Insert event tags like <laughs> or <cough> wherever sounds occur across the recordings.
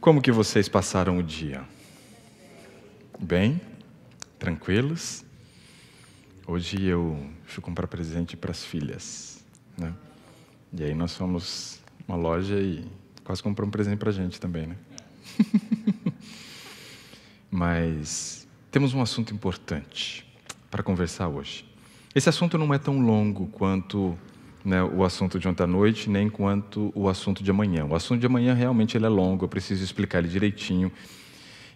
Como que vocês passaram o dia? Bem? Tranquilos? Hoje eu fui comprar presente para as filhas, né? E aí nós fomos uma loja e quase comprou um presente para a gente também, né? <laughs> Mas temos um assunto importante para conversar hoje. Esse assunto não é tão longo quanto né, o assunto de ontem à noite, nem quanto o assunto de amanhã. O assunto de amanhã realmente ele é longo, eu preciso explicar ele direitinho.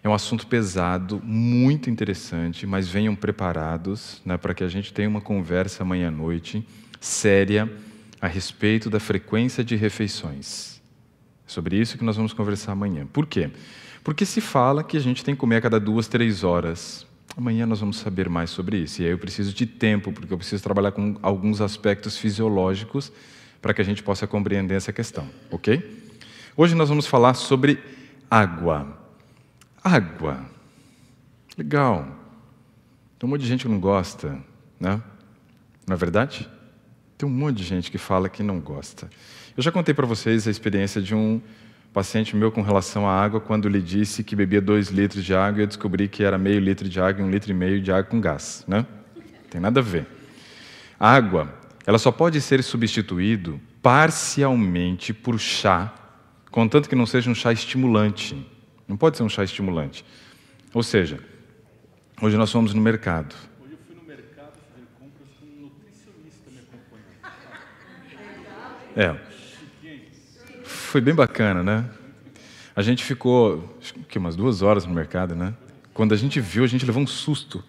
É um assunto pesado, muito interessante, mas venham preparados né, para que a gente tenha uma conversa amanhã à noite séria a respeito da frequência de refeições. É sobre isso que nós vamos conversar amanhã. Por quê? Porque se fala que a gente tem que comer a cada duas, três horas. Amanhã nós vamos saber mais sobre isso. E aí eu preciso de tempo, porque eu preciso trabalhar com alguns aspectos fisiológicos para que a gente possa compreender essa questão, ok? Hoje nós vamos falar sobre água. Água. Legal. Tem um monte de gente que não gosta, né? Não é verdade? Tem um monte de gente que fala que não gosta. Eu já contei para vocês a experiência de um paciente meu com relação à água quando lhe disse que bebia dois litros de água e eu descobri que era meio litro de água e um litro e meio de água com gás. Né? Tem nada a ver. água, ela só pode ser substituído parcialmente por chá, contanto que não seja um chá estimulante. Não pode ser um chá estimulante. Ou seja, hoje nós fomos no mercado. Hoje eu fui no mercado fazer compras com um nutricionista me acompanhando. É foi bem bacana, né? A gente ficou, acho que umas duas horas no mercado, né? Quando a gente viu, a gente levou um susto.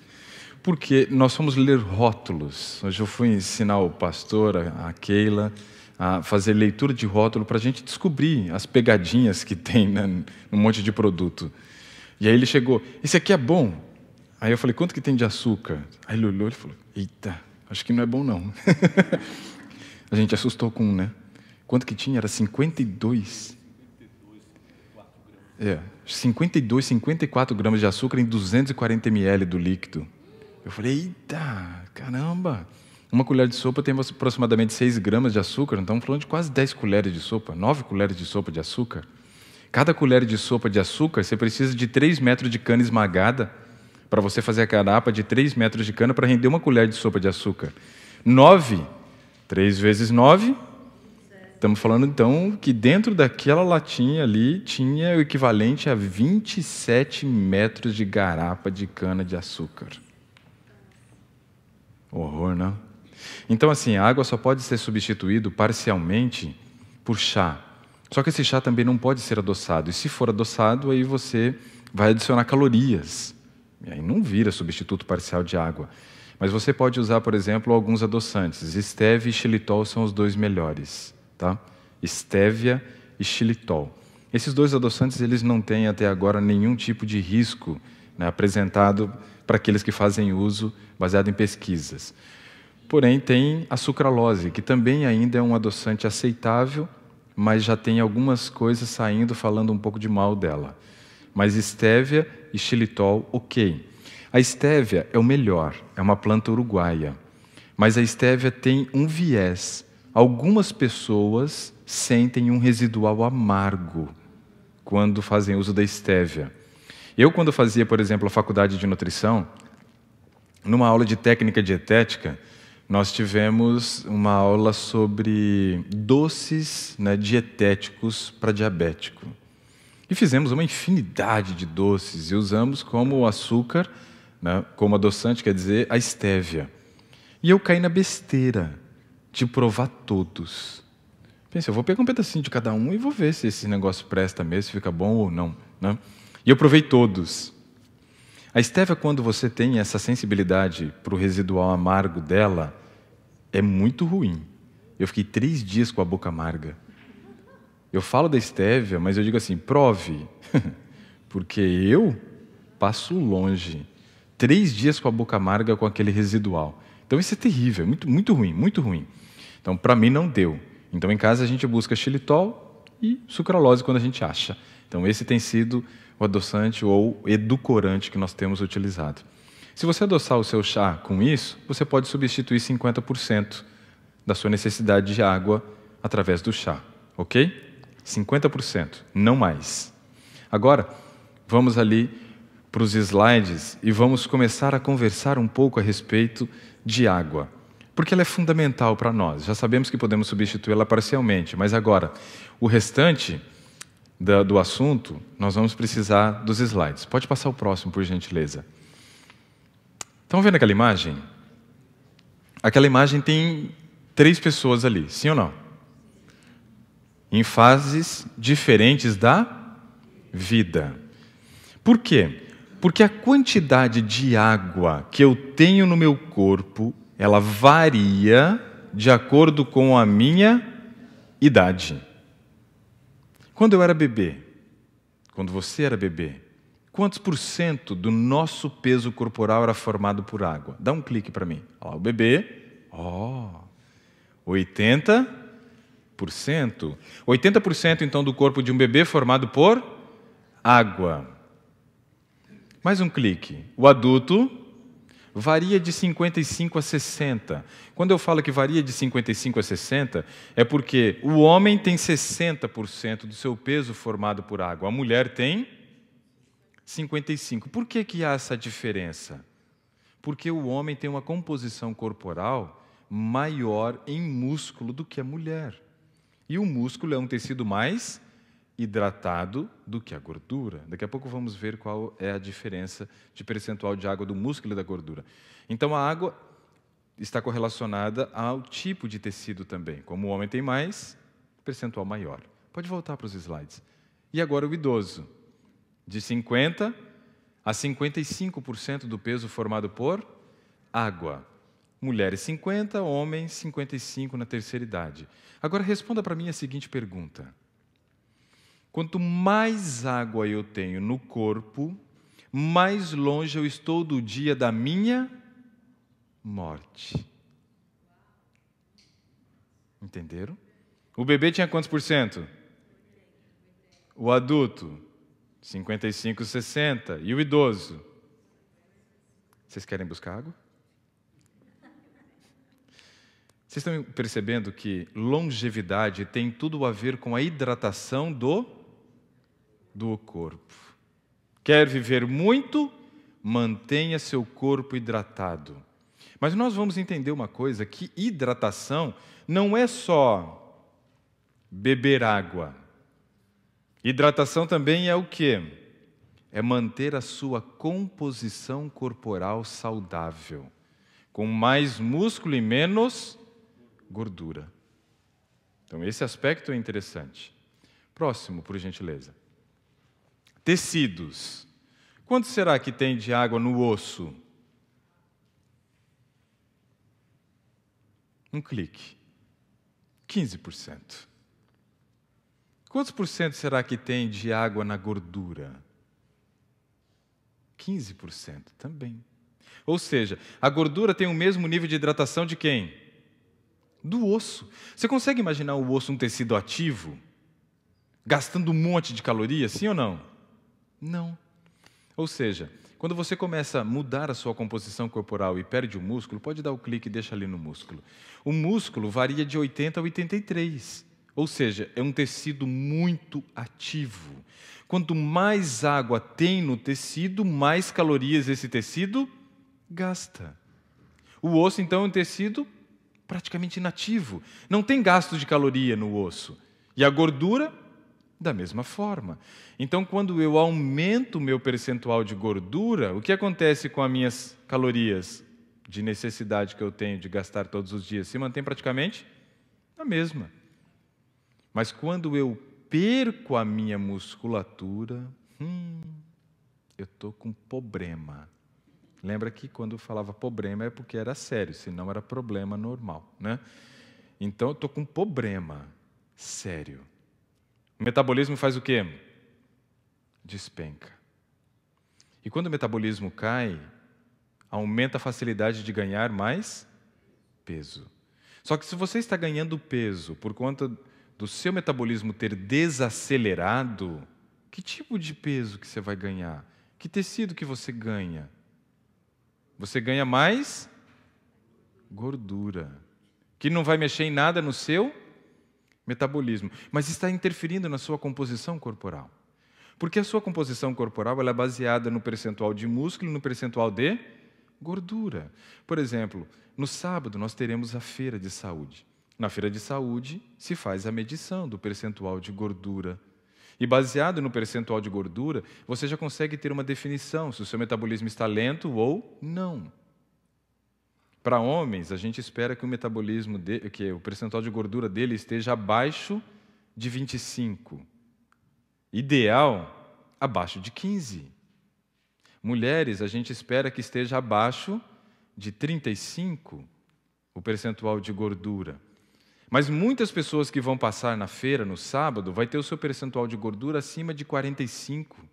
Porque nós fomos ler rótulos. Hoje eu fui ensinar o pastor, a Keila, a fazer leitura de rótulo para a gente descobrir as pegadinhas que tem né, num monte de produto. E aí ele chegou, esse aqui é bom. Aí eu falei, quanto que tem de açúcar? Aí ele olhou e falou, eita, acho que não é bom não. <laughs> a gente assustou com um, né? Quanto que tinha? Era 52. 52 é, 52, 54 gramas de açúcar em 240 ml do líquido. Eu falei, eita, caramba! Uma colher de sopa tem aproximadamente 6 gramas de açúcar, então estamos falando de quase 10 colheres de sopa, 9 colheres de sopa de açúcar. Cada colher de sopa de açúcar, você precisa de 3 metros de cana esmagada para você fazer a carapa de 3 metros de cana para render uma colher de sopa de açúcar. 9, 3 vezes 9, Estamos falando então que dentro daquela latinha ali tinha o equivalente a 27 metros de garapa de cana-de-açúcar. Horror, não? Né? Então, assim, a água só pode ser substituído parcialmente por chá. Só que esse chá também não pode ser adoçado. E se for adoçado, aí você vai adicionar calorias. E aí não vira substituto parcial de água. Mas você pode usar, por exemplo, alguns adoçantes. Esteve e xilitol são os dois melhores tá? Estévia e xilitol. Esses dois adoçantes eles não têm até agora nenhum tipo de risco né, apresentado para aqueles que fazem uso baseado em pesquisas. Porém, tem a sucralose, que também ainda é um adoçante aceitável, mas já tem algumas coisas saindo falando um pouco de mal dela. Mas estévia e xilitol, ok. A estévia é o melhor, é uma planta uruguaia. Mas a estévia tem um viés algumas pessoas sentem um residual amargo quando fazem uso da estévia. Eu, quando fazia, por exemplo, a faculdade de nutrição, numa aula de técnica dietética, nós tivemos uma aula sobre doces né, dietéticos para diabético. E fizemos uma infinidade de doces e usamos como açúcar, né, como adoçante, quer dizer, a estévia. E eu caí na besteira de provar todos. Pensa, eu vou pegar um pedacinho de cada um e vou ver se esse negócio presta mesmo, se fica bom ou não. Né? E eu provei todos. A Estévia, quando você tem essa sensibilidade para o residual amargo dela, é muito ruim. Eu fiquei três dias com a boca amarga. Eu falo da Estévia, mas eu digo assim: prove, <laughs> porque eu passo longe. Três dias com a boca amarga com aquele residual. Então isso é terrível, é muito, muito ruim, muito ruim. Então, para mim, não deu. Então, em casa, a gente busca xilitol e sucralose quando a gente acha. Então, esse tem sido o adoçante ou edulcorante que nós temos utilizado. Se você adoçar o seu chá com isso, você pode substituir 50% da sua necessidade de água através do chá, ok? 50%, não mais. Agora, vamos ali para os slides e vamos começar a conversar um pouco a respeito de água porque ela é fundamental para nós. Já sabemos que podemos substituí-la parcialmente, mas agora, o restante da, do assunto, nós vamos precisar dos slides. Pode passar o próximo, por gentileza. Estão vendo aquela imagem? Aquela imagem tem três pessoas ali, sim ou não? Em fases diferentes da vida. Por quê? Porque a quantidade de água que eu tenho no meu corpo ela varia de acordo com a minha idade. Quando eu era bebê, quando você era bebê, quantos por cento do nosso peso corporal era formado por água? Dá um clique para mim. Olha lá, o bebê, ó, oh, 80%. 80% então do corpo de um bebê formado por água. Mais um clique. O adulto, varia de 55 a 60. Quando eu falo que varia de 55 a 60, é porque o homem tem 60% do seu peso formado por água, a mulher tem 55. Por que, que há essa diferença? Porque o homem tem uma composição corporal maior em músculo do que a mulher. E o músculo é um tecido mais hidratado do que a gordura. Daqui a pouco vamos ver qual é a diferença de percentual de água do músculo e da gordura. Então a água está correlacionada ao tipo de tecido também. Como o homem tem mais, percentual maior. Pode voltar para os slides. E agora o idoso, de 50 a 55% do peso formado por água. Mulheres 50, homens 55 na terceira idade. Agora responda para mim a seguinte pergunta: Quanto mais água eu tenho no corpo, mais longe eu estou do dia da minha morte. Entenderam? O bebê tinha quantos por cento? O adulto, 55, 60. E o idoso? Vocês querem buscar água? Vocês estão percebendo que longevidade tem tudo a ver com a hidratação do do corpo. Quer viver muito? Mantenha seu corpo hidratado. Mas nós vamos entender uma coisa: que hidratação não é só beber água. Hidratação também é o quê? É manter a sua composição corporal saudável, com mais músculo e menos gordura. Então, esse aspecto é interessante. Próximo, por gentileza. Tecidos. Quanto será que tem de água no osso? Um clique. 15%. Quantos por cento será que tem de água na gordura? 15% também. Ou seja, a gordura tem o mesmo nível de hidratação de quem? Do osso. Você consegue imaginar o osso um tecido ativo? Gastando um monte de calorias, sim ou não? Não. Ou seja, quando você começa a mudar a sua composição corporal e perde o músculo, pode dar o um clique e deixa ali no músculo. O músculo varia de 80 a 83, ou seja, é um tecido muito ativo. Quanto mais água tem no tecido, mais calorias esse tecido gasta. O osso, então, é um tecido praticamente inativo. Não tem gasto de caloria no osso. E a gordura da mesma forma. Então, quando eu aumento o meu percentual de gordura, o que acontece com as minhas calorias de necessidade que eu tenho de gastar todos os dias? Se mantém praticamente a mesma. Mas quando eu perco a minha musculatura, hum, eu estou com problema. Lembra que quando eu falava problema é porque era sério, senão era problema normal. Né? Então, eu estou com problema sério. O metabolismo faz o quê? Despenca. E quando o metabolismo cai, aumenta a facilidade de ganhar mais peso. Só que se você está ganhando peso por conta do seu metabolismo ter desacelerado, que tipo de peso que você vai ganhar? Que tecido que você ganha? Você ganha mais gordura, que não vai mexer em nada no seu metabolismo, mas está interferindo na sua composição corporal. Porque a sua composição corporal é baseada no percentual de músculo e no percentual de gordura. Por exemplo, no sábado nós teremos a feira de saúde. Na feira de saúde se faz a medição do percentual de gordura. E baseado no percentual de gordura, você já consegue ter uma definição se o seu metabolismo está lento ou não. Para homens, a gente espera que o metabolismo, de, que o percentual de gordura dele esteja abaixo de 25. Ideal, abaixo de 15. Mulheres, a gente espera que esteja abaixo de 35 o percentual de gordura. Mas muitas pessoas que vão passar na feira no sábado vai ter o seu percentual de gordura acima de 45.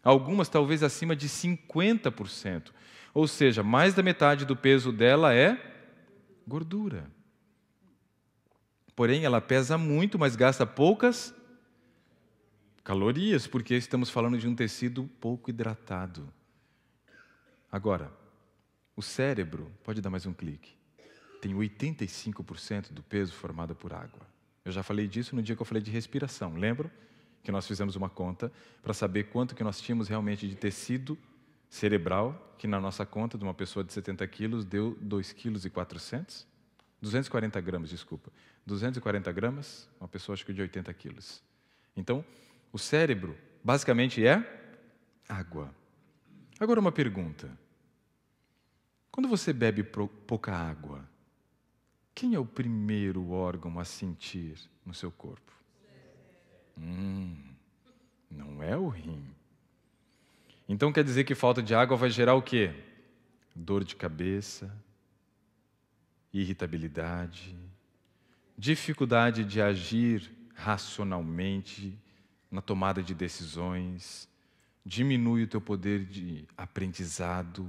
Algumas talvez acima de 50%. Ou seja, mais da metade do peso dela é gordura. Porém, ela pesa muito, mas gasta poucas calorias, porque estamos falando de um tecido pouco hidratado. Agora, o cérebro, pode dar mais um clique, tem 85% do peso formado por água. Eu já falei disso no dia que eu falei de respiração, lembro? Que nós fizemos uma conta para saber quanto que nós tínhamos realmente de tecido cerebral, que na nossa conta de uma pessoa de 70 quilos deu 2,4 kg. 240 gramas, desculpa. 240 gramas, uma pessoa acho que de 80 quilos. Então, o cérebro basicamente é água. Agora uma pergunta. Quando você bebe pouca água, quem é o primeiro órgão a sentir no seu corpo? Hum, não é o rim. Então quer dizer que falta de água vai gerar o quê? Dor de cabeça, irritabilidade, dificuldade de agir racionalmente na tomada de decisões, diminui o teu poder de aprendizado,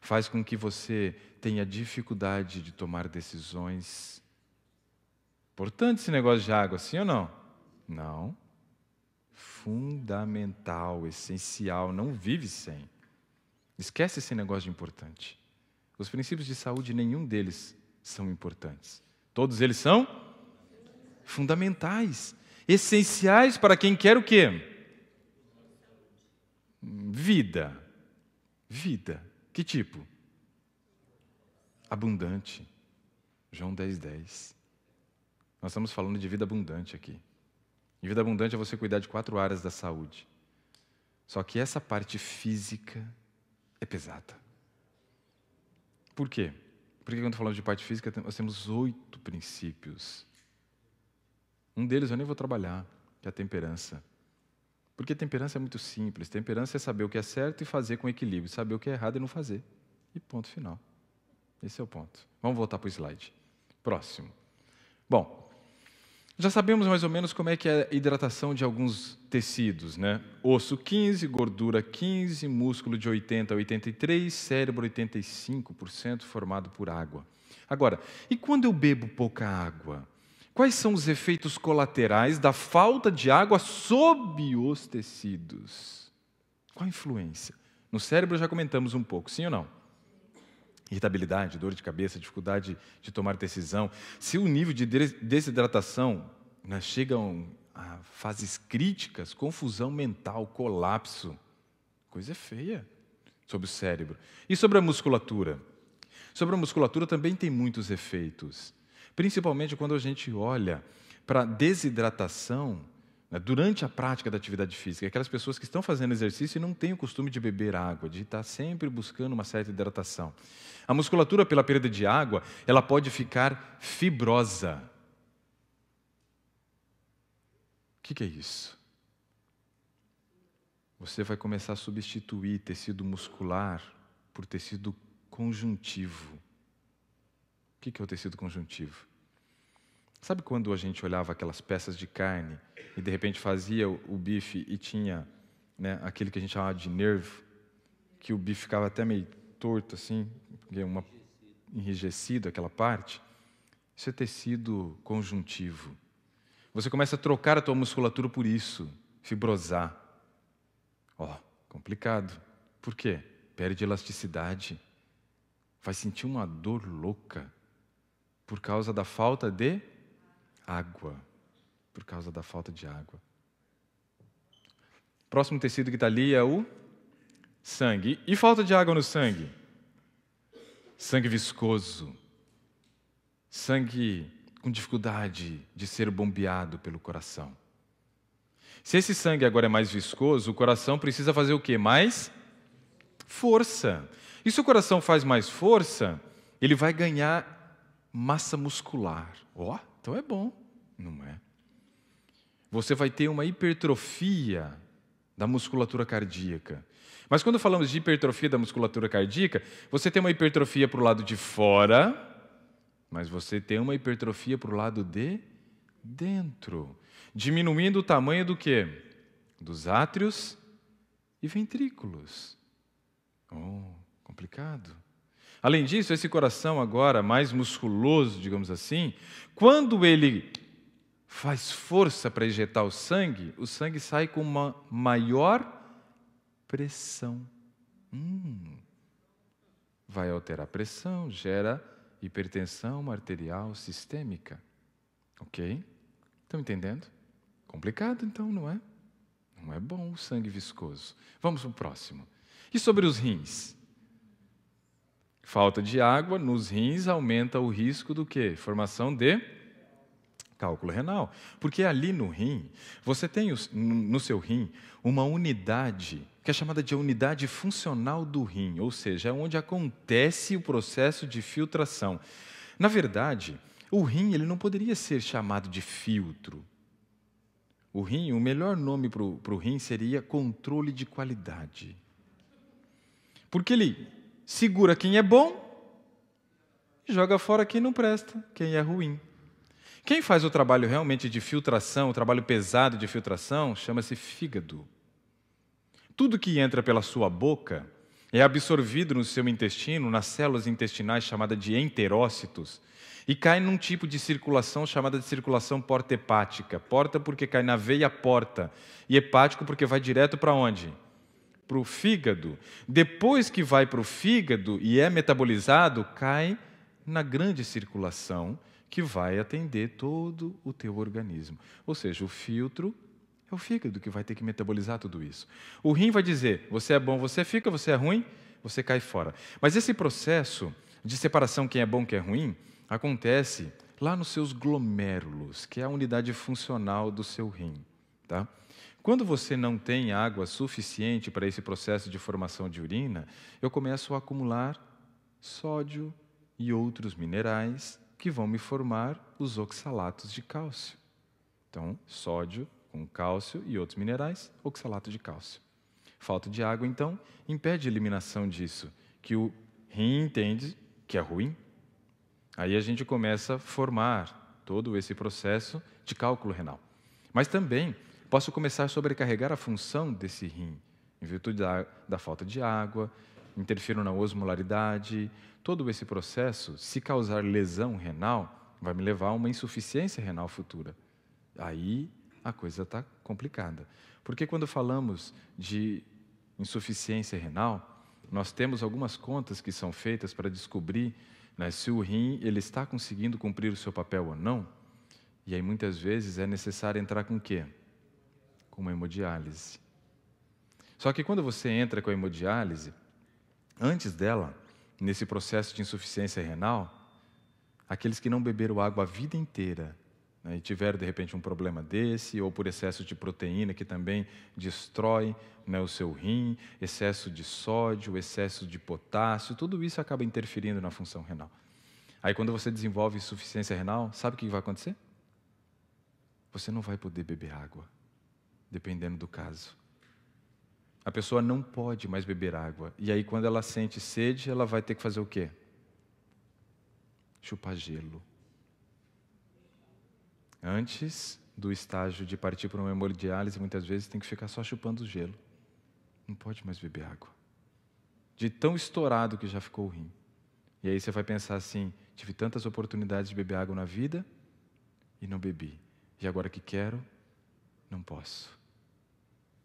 faz com que você tenha dificuldade de tomar decisões. Importante esse negócio de água, sim ou não? Não fundamental, essencial, não vive sem. Esquece esse negócio de importante. Os princípios de saúde, nenhum deles são importantes. Todos eles são fundamentais, essenciais para quem quer o quê? Vida. Vida. Que tipo? Abundante. João 10, 10. Nós estamos falando de vida abundante aqui. Em vida abundante é você cuidar de quatro áreas da saúde. Só que essa parte física é pesada. Por quê? Porque quando falamos de parte física, nós temos oito princípios. Um deles eu nem vou trabalhar, que é a temperança. Porque temperança é muito simples. Temperança é saber o que é certo e fazer com equilíbrio. Saber o que é errado e não fazer. E ponto final. Esse é o ponto. Vamos voltar para o slide. Próximo. Bom, já sabemos mais ou menos como é que é a hidratação de alguns tecidos, né? Osso 15, gordura 15, músculo de 80 a 83, cérebro 85% formado por água. Agora, e quando eu bebo pouca água? Quais são os efeitos colaterais da falta de água sobre os tecidos? Qual a influência? No cérebro já comentamos um pouco, sim ou não? irritabilidade, dor de cabeça, dificuldade de tomar decisão, se o nível de desidratação né, chega a fases críticas, confusão mental, colapso, coisa é feia sobre o cérebro. E sobre a musculatura? Sobre a musculatura também tem muitos efeitos, principalmente quando a gente olha para desidratação né, durante a prática da atividade física, aquelas pessoas que estão fazendo exercício e não têm o costume de beber água, de estar sempre buscando uma certa hidratação. A musculatura, pela perda de água, ela pode ficar fibrosa. O que, que é isso? Você vai começar a substituir tecido muscular por tecido conjuntivo. O que é o tecido conjuntivo? Sabe quando a gente olhava aquelas peças de carne e de repente fazia o bife e tinha né, aquilo que a gente chamava de nervo, que o bife ficava até meio torto assim, é uma enrijecido aquela parte? Isso é tecido conjuntivo. Você começa a trocar a tua musculatura por isso, fibrosar. Ó, oh, complicado. Por quê? Perde elasticidade. Vai sentir uma dor louca por causa da falta de água, por causa da falta de água. Próximo tecido que está ali é o sangue. E falta de água no sangue? Sangue viscoso. Sangue com dificuldade de ser bombeado pelo coração. Se esse sangue agora é mais viscoso, o coração precisa fazer o quê? Mais força. E se o coração faz mais força, ele vai ganhar massa muscular. Ó! Oh. Então é bom. Não é. Você vai ter uma hipertrofia da musculatura cardíaca. Mas quando falamos de hipertrofia da musculatura cardíaca, você tem uma hipertrofia para o lado de fora, mas você tem uma hipertrofia para o lado de dentro, diminuindo o tamanho do que? Dos átrios e ventrículos. Oh, complicado. Além disso, esse coração agora mais musculoso, digamos assim, quando ele faz força para injetar o sangue, o sangue sai com uma maior pressão. Hum, vai alterar a pressão, gera hipertensão arterial sistêmica. Ok? Estão entendendo? Complicado então, não é? Não é bom o sangue viscoso. Vamos para o próximo. E sobre os rins? Falta de água nos rins aumenta o risco do quê? Formação de cálculo renal. Porque ali no rim, você tem no seu rim uma unidade que é chamada de unidade funcional do rim, ou seja, é onde acontece o processo de filtração. Na verdade, o rim ele não poderia ser chamado de filtro. O rim, o melhor nome para o rim seria controle de qualidade. Porque ele segura quem é bom e joga fora quem não presta, quem é ruim. Quem faz o trabalho realmente de filtração, o trabalho pesado de filtração, chama-se fígado. Tudo que entra pela sua boca é absorvido no seu intestino, nas células intestinais chamada de enterócitos, e cai num tipo de circulação chamada de circulação porta hepática. Porta porque cai na veia porta, e hepático porque vai direto para onde? para o fígado. Depois que vai para o fígado e é metabolizado, cai na grande circulação que vai atender todo o teu organismo. Ou seja, o filtro é o fígado que vai ter que metabolizar tudo isso. O rim vai dizer: você é bom, você é fica, você é ruim, você cai fora. Mas esse processo de separação quem é bom, quem é ruim, acontece lá nos seus glomérulos, que é a unidade funcional do seu rim, tá? Quando você não tem água suficiente para esse processo de formação de urina, eu começo a acumular sódio e outros minerais que vão me formar os oxalatos de cálcio. Então, sódio com cálcio e outros minerais, oxalato de cálcio. Falta de água, então, impede a eliminação disso, que o rim entende que é ruim. Aí a gente começa a formar todo esse processo de cálculo renal. Mas também posso começar a sobrecarregar a função desse rim, em virtude da, da falta de água, interfiro na osmolaridade. Todo esse processo, se causar lesão renal, vai me levar a uma insuficiência renal futura. Aí a coisa está complicada. Porque quando falamos de insuficiência renal, nós temos algumas contas que são feitas para descobrir né, se o rim ele está conseguindo cumprir o seu papel ou não. E aí muitas vezes é necessário entrar com o quê? com uma hemodiálise. Só que quando você entra com a hemodiálise, antes dela, nesse processo de insuficiência renal, aqueles que não beberam água a vida inteira né, e tiveram de repente um problema desse, ou por excesso de proteína que também destrói né, o seu rim, excesso de sódio, excesso de potássio, tudo isso acaba interferindo na função renal. Aí quando você desenvolve insuficiência renal, sabe o que vai acontecer? Você não vai poder beber água dependendo do caso. A pessoa não pode mais beber água. E aí, quando ela sente sede, ela vai ter que fazer o quê? Chupar gelo. Antes do estágio de partir para uma hemodiálise, muitas vezes tem que ficar só chupando gelo. Não pode mais beber água. De tão estourado que já ficou o rim. E aí você vai pensar assim: tive tantas oportunidades de beber água na vida e não bebi. E agora que quero, não posso.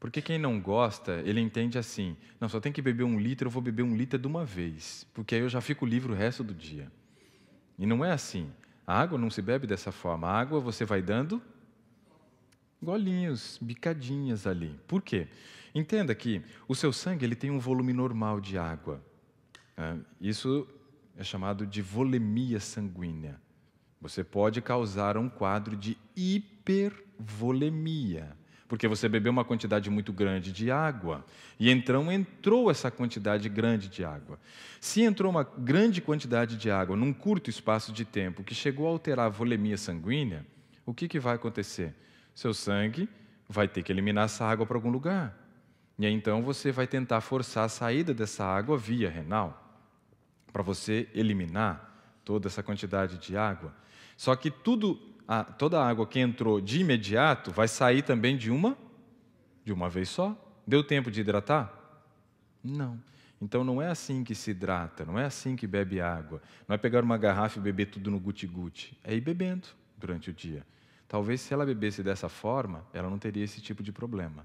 Porque quem não gosta, ele entende assim: não, só tem que beber um litro, eu vou beber um litro de uma vez, porque aí eu já fico livre o resto do dia. E não é assim. A água não se bebe dessa forma. A água você vai dando golinhos, bicadinhas ali. Por quê? Entenda que o seu sangue ele tem um volume normal de água. É, isso é chamado de volemia sanguínea. Você pode causar um quadro de hipervolemia porque você bebeu uma quantidade muito grande de água. E então entrou essa quantidade grande de água. Se entrou uma grande quantidade de água num curto espaço de tempo que chegou a alterar a volemia sanguínea, o que, que vai acontecer? Seu sangue vai ter que eliminar essa água para algum lugar. E então você vai tentar forçar a saída dessa água via renal, para você eliminar toda essa quantidade de água. Só que tudo a, toda a água que entrou de imediato vai sair também de uma de uma vez só. Deu tempo de hidratar? Não. Então não é assim que se hidrata, não é assim que bebe água. Não é pegar uma garrafa e beber tudo no guti-guti. É ir bebendo durante o dia. Talvez se ela bebesse dessa forma, ela não teria esse tipo de problema.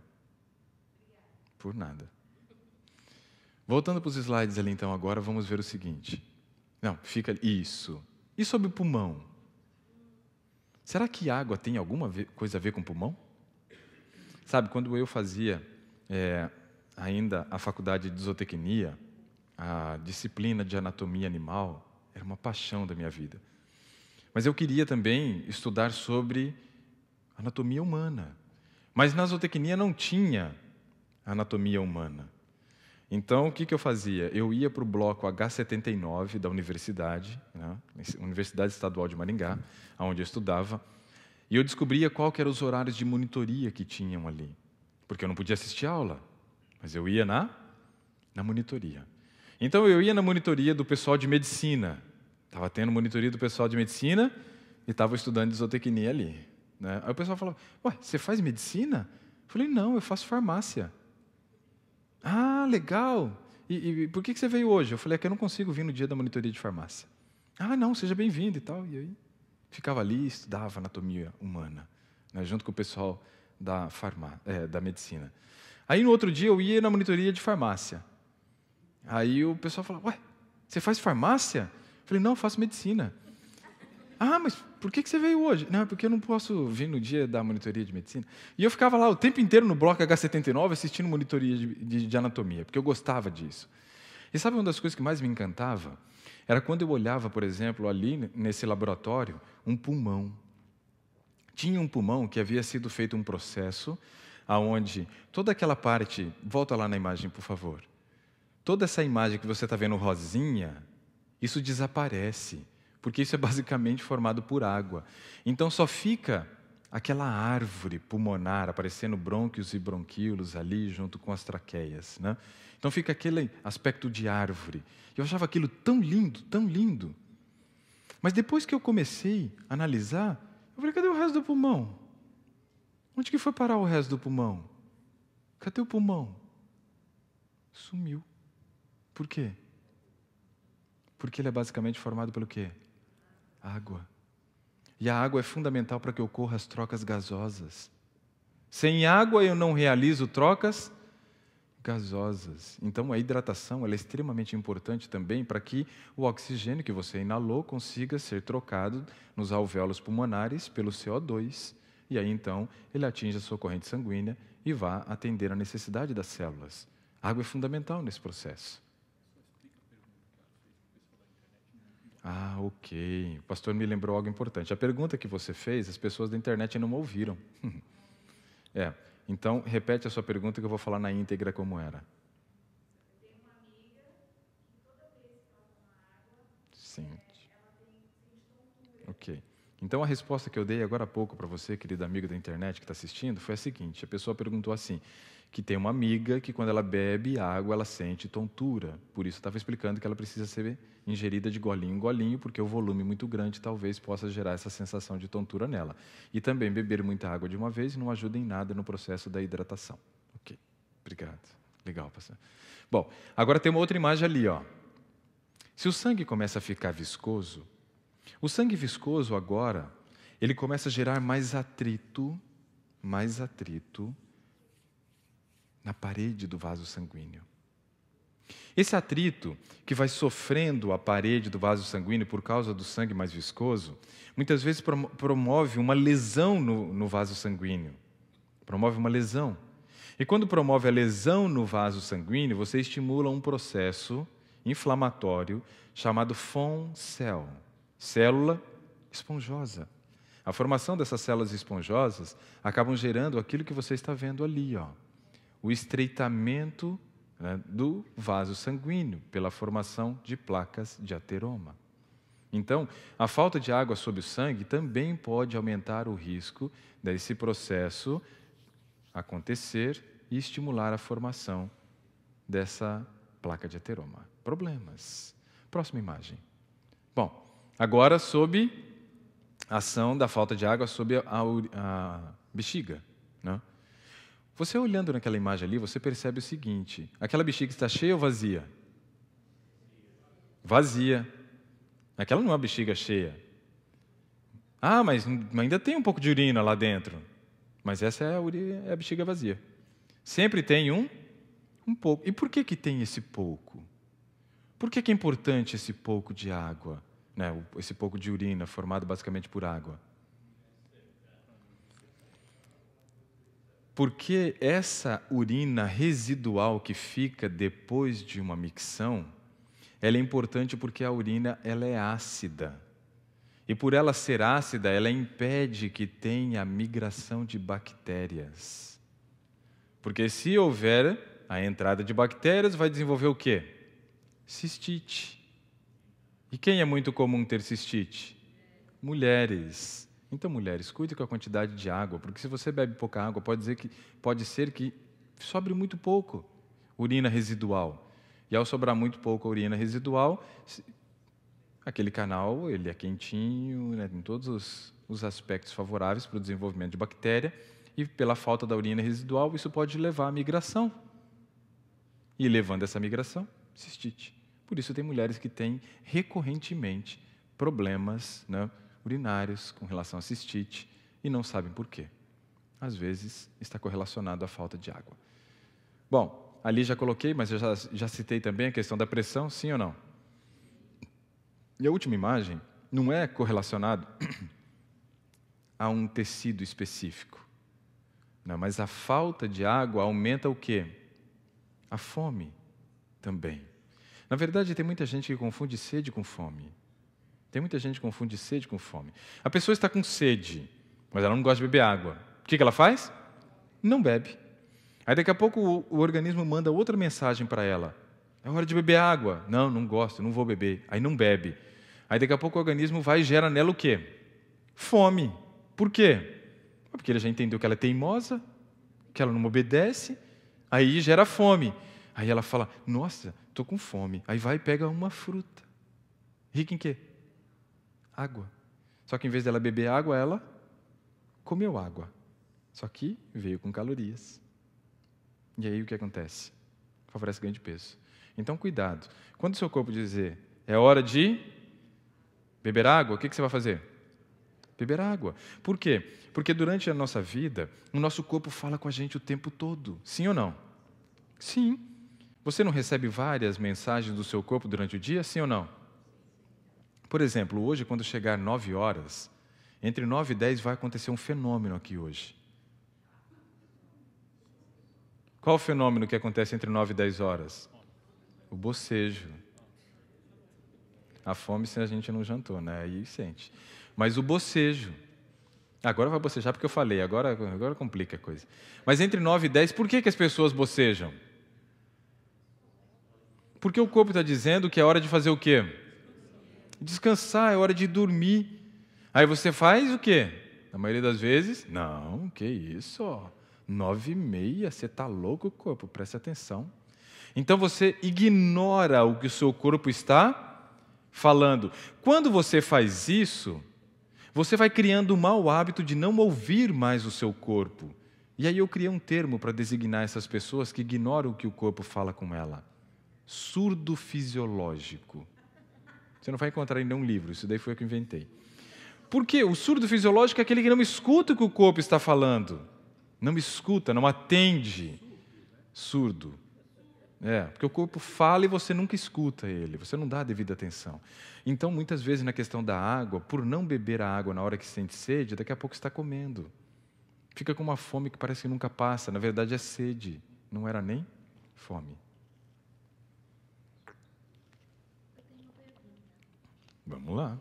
Por nada. Voltando para os slides ali então agora, vamos ver o seguinte. Não, fica isso. E sobre o pulmão? Será que água tem alguma coisa a ver com pulmão? Sabe, quando eu fazia é, ainda a faculdade de zootecnia, a disciplina de anatomia animal era uma paixão da minha vida. Mas eu queria também estudar sobre anatomia humana. Mas na zootecnia não tinha anatomia humana. Então, o que, que eu fazia? Eu ia para o bloco H79 da universidade, né? Universidade Estadual de Maringá, onde eu estudava, e eu descobria qual que eram os horários de monitoria que tinham ali. Porque eu não podia assistir aula, mas eu ia na, na monitoria. Então, eu ia na monitoria do pessoal de medicina. Estava tendo monitoria do pessoal de medicina e estava estudando isotecnia ali. Né? Aí o pessoal falava, ué, você faz medicina? Eu falei, não, eu faço farmácia. Ah, legal! E, e por que, que você veio hoje? Eu falei, é que eu não consigo vir no dia da monitoria de farmácia. Ah, não, seja bem-vindo e tal. E aí ficava ali estudava anatomia humana, né, junto com o pessoal da, farmá é, da medicina. Aí no outro dia eu ia na monitoria de farmácia. Aí o pessoal falava, ué, você faz farmácia? Eu falei, não, eu faço medicina. Ah, mas por que você veio hoje? Não, é porque eu não posso vir no dia da monitoria de medicina. E eu ficava lá o tempo inteiro no bloco H79 assistindo monitoria de, de, de anatomia, porque eu gostava disso. E sabe uma das coisas que mais me encantava? Era quando eu olhava, por exemplo, ali nesse laboratório, um pulmão. Tinha um pulmão que havia sido feito um processo aonde toda aquela parte, volta lá na imagem, por favor. Toda essa imagem que você está vendo rosinha, isso desaparece porque isso é basicamente formado por água. Então só fica aquela árvore pulmonar aparecendo brônquios e bronquíolos ali junto com as traqueias, né? Então fica aquele aspecto de árvore. Eu achava aquilo tão lindo, tão lindo. Mas depois que eu comecei a analisar, eu falei: cadê o resto do pulmão? Onde que foi parar o resto do pulmão? Cadê o pulmão? Sumiu. Por quê? Porque ele é basicamente formado pelo quê? água. E a água é fundamental para que ocorram as trocas gasosas. Sem água eu não realizo trocas gasosas. Então a hidratação é extremamente importante também para que o oxigênio que você inalou consiga ser trocado nos alvéolos pulmonares pelo CO2 e aí então ele atinge a sua corrente sanguínea e vá atender a necessidade das células. A água é fundamental nesse processo. Ah, ok. O pastor me lembrou algo importante. A pergunta que você fez, as pessoas da internet não ouviram. <laughs> é. Então, repete a sua pergunta que eu vou falar na íntegra como era. Sim. Ok. Então, a resposta que eu dei agora há pouco para você, querido amigo da internet que está assistindo, foi a seguinte: a pessoa perguntou assim que tem uma amiga que, quando ela bebe água, ela sente tontura. Por isso, estava explicando que ela precisa ser ingerida de golinho em golinho, porque o volume muito grande talvez possa gerar essa sensação de tontura nela. E também beber muita água de uma vez não ajuda em nada no processo da hidratação. Ok, obrigado. Legal, pastor. Bom, agora tem uma outra imagem ali. Ó. Se o sangue começa a ficar viscoso, o sangue viscoso agora, ele começa a gerar mais atrito, mais atrito na parede do vaso sanguíneo. Esse atrito que vai sofrendo a parede do vaso sanguíneo por causa do sangue mais viscoso, muitas vezes promove uma lesão no, no vaso sanguíneo. Promove uma lesão. E quando promove a lesão no vaso sanguíneo, você estimula um processo inflamatório chamado FONCEL, célula esponjosa. A formação dessas células esponjosas acabam gerando aquilo que você está vendo ali, ó o estreitamento né, do vaso sanguíneo pela formação de placas de ateroma. Então, a falta de água sob o sangue também pode aumentar o risco desse processo acontecer e estimular a formação dessa placa de ateroma. Problemas. Próxima imagem. Bom, agora sobre a ação da falta de água sobre a, a, a bexiga. não? Né? Você olhando naquela imagem ali, você percebe o seguinte: aquela bexiga está cheia ou vazia? Vazia. Aquela não é uma bexiga cheia. Ah, mas ainda tem um pouco de urina lá dentro. Mas essa é a, urina, é a bexiga vazia. Sempre tem um, um pouco. E por que, que tem esse pouco? Por que, que é importante esse pouco de água? Né? Esse pouco de urina formado basicamente por água? Porque essa urina residual que fica depois de uma micção, ela é importante porque a urina ela é ácida. E por ela ser ácida, ela impede que tenha migração de bactérias. Porque se houver a entrada de bactérias, vai desenvolver o quê? Cistite. E quem é muito comum ter cistite? Mulheres. Então, mulheres, cuide com a quantidade de água, porque se você bebe pouca água, pode, dizer que, pode ser que sobre muito pouco urina residual. E ao sobrar muito pouco urina residual, aquele canal ele é quentinho, né, tem todos os, os aspectos favoráveis para o desenvolvimento de bactéria, e pela falta da urina residual, isso pode levar à migração. E levando essa migração, cistite. Por isso, tem mulheres que têm recorrentemente problemas. Né, urinários, com relação à cistite, e não sabem por quê. Às vezes está correlacionado à falta de água. Bom, ali já coloquei, mas eu já, já citei também a questão da pressão, sim ou não? E a última imagem não é correlacionado <clears throat> a um tecido específico. Não, mas a falta de água aumenta o quê? A fome também. Na verdade, tem muita gente que confunde sede com fome. Tem muita gente que confunde sede com fome. A pessoa está com sede, mas ela não gosta de beber água. O que ela faz? Não bebe. Aí daqui a pouco o, organismo manda outra mensagem para ela. É hora de beber água. Não, não gosto, não vou beber. Aí não bebe. Aí daqui a pouco o organismo vai e gera nela o quê? Fome. Por quê? Ah, porque ele já entendeu que ela é teimosa, que ela não obedece, aí gera fome. Aí ela fala: Nossa, estou com fome. Aí vai e pega uma fruta. Rica em quê? água. Só que em vez dela beber água, ela comeu água. Só que veio com calorias. E aí o que acontece? Favorece ganho de peso. Então, cuidado. Quando o seu corpo dizer é hora de beber água, o que, que você vai fazer? Beber água. Por quê? Porque durante a nossa vida, o nosso corpo fala com a gente o tempo todo. Sim ou não? Sim. Você não recebe várias mensagens do seu corpo durante o dia? Sim ou não? Por exemplo, hoje, quando chegar 9 horas, entre 9 e 10 vai acontecer um fenômeno aqui hoje. Qual o fenômeno que acontece entre 9 e 10 horas? O bocejo. A fome se a gente não jantou, né? Aí sente. Mas o bocejo. Agora vai bocejar porque eu falei, agora, agora complica a coisa. Mas entre 9 e 10, por que, que as pessoas bocejam? Porque o corpo está dizendo que é hora de fazer o quê? descansar, é hora de dormir. Aí você faz o quê? Na maioria das vezes, não, que isso, ó. Nove e meia, você está louco, corpo, preste atenção. Então você ignora o que o seu corpo está falando. Quando você faz isso, você vai criando o mau hábito de não ouvir mais o seu corpo. E aí eu criei um termo para designar essas pessoas que ignoram o que o corpo fala com ela: surdo fisiológico. Você não vai encontrar em nenhum livro, isso daí foi o que inventei. Por quê? O surdo fisiológico é aquele que não escuta o que o corpo está falando. Não escuta, não atende. Surdo. É, porque o corpo fala e você nunca escuta ele, você não dá a devida atenção. Então, muitas vezes, na questão da água, por não beber a água na hora que sente sede, daqui a pouco está comendo. Fica com uma fome que parece que nunca passa, na verdade é sede, não era nem fome. Vamos lá.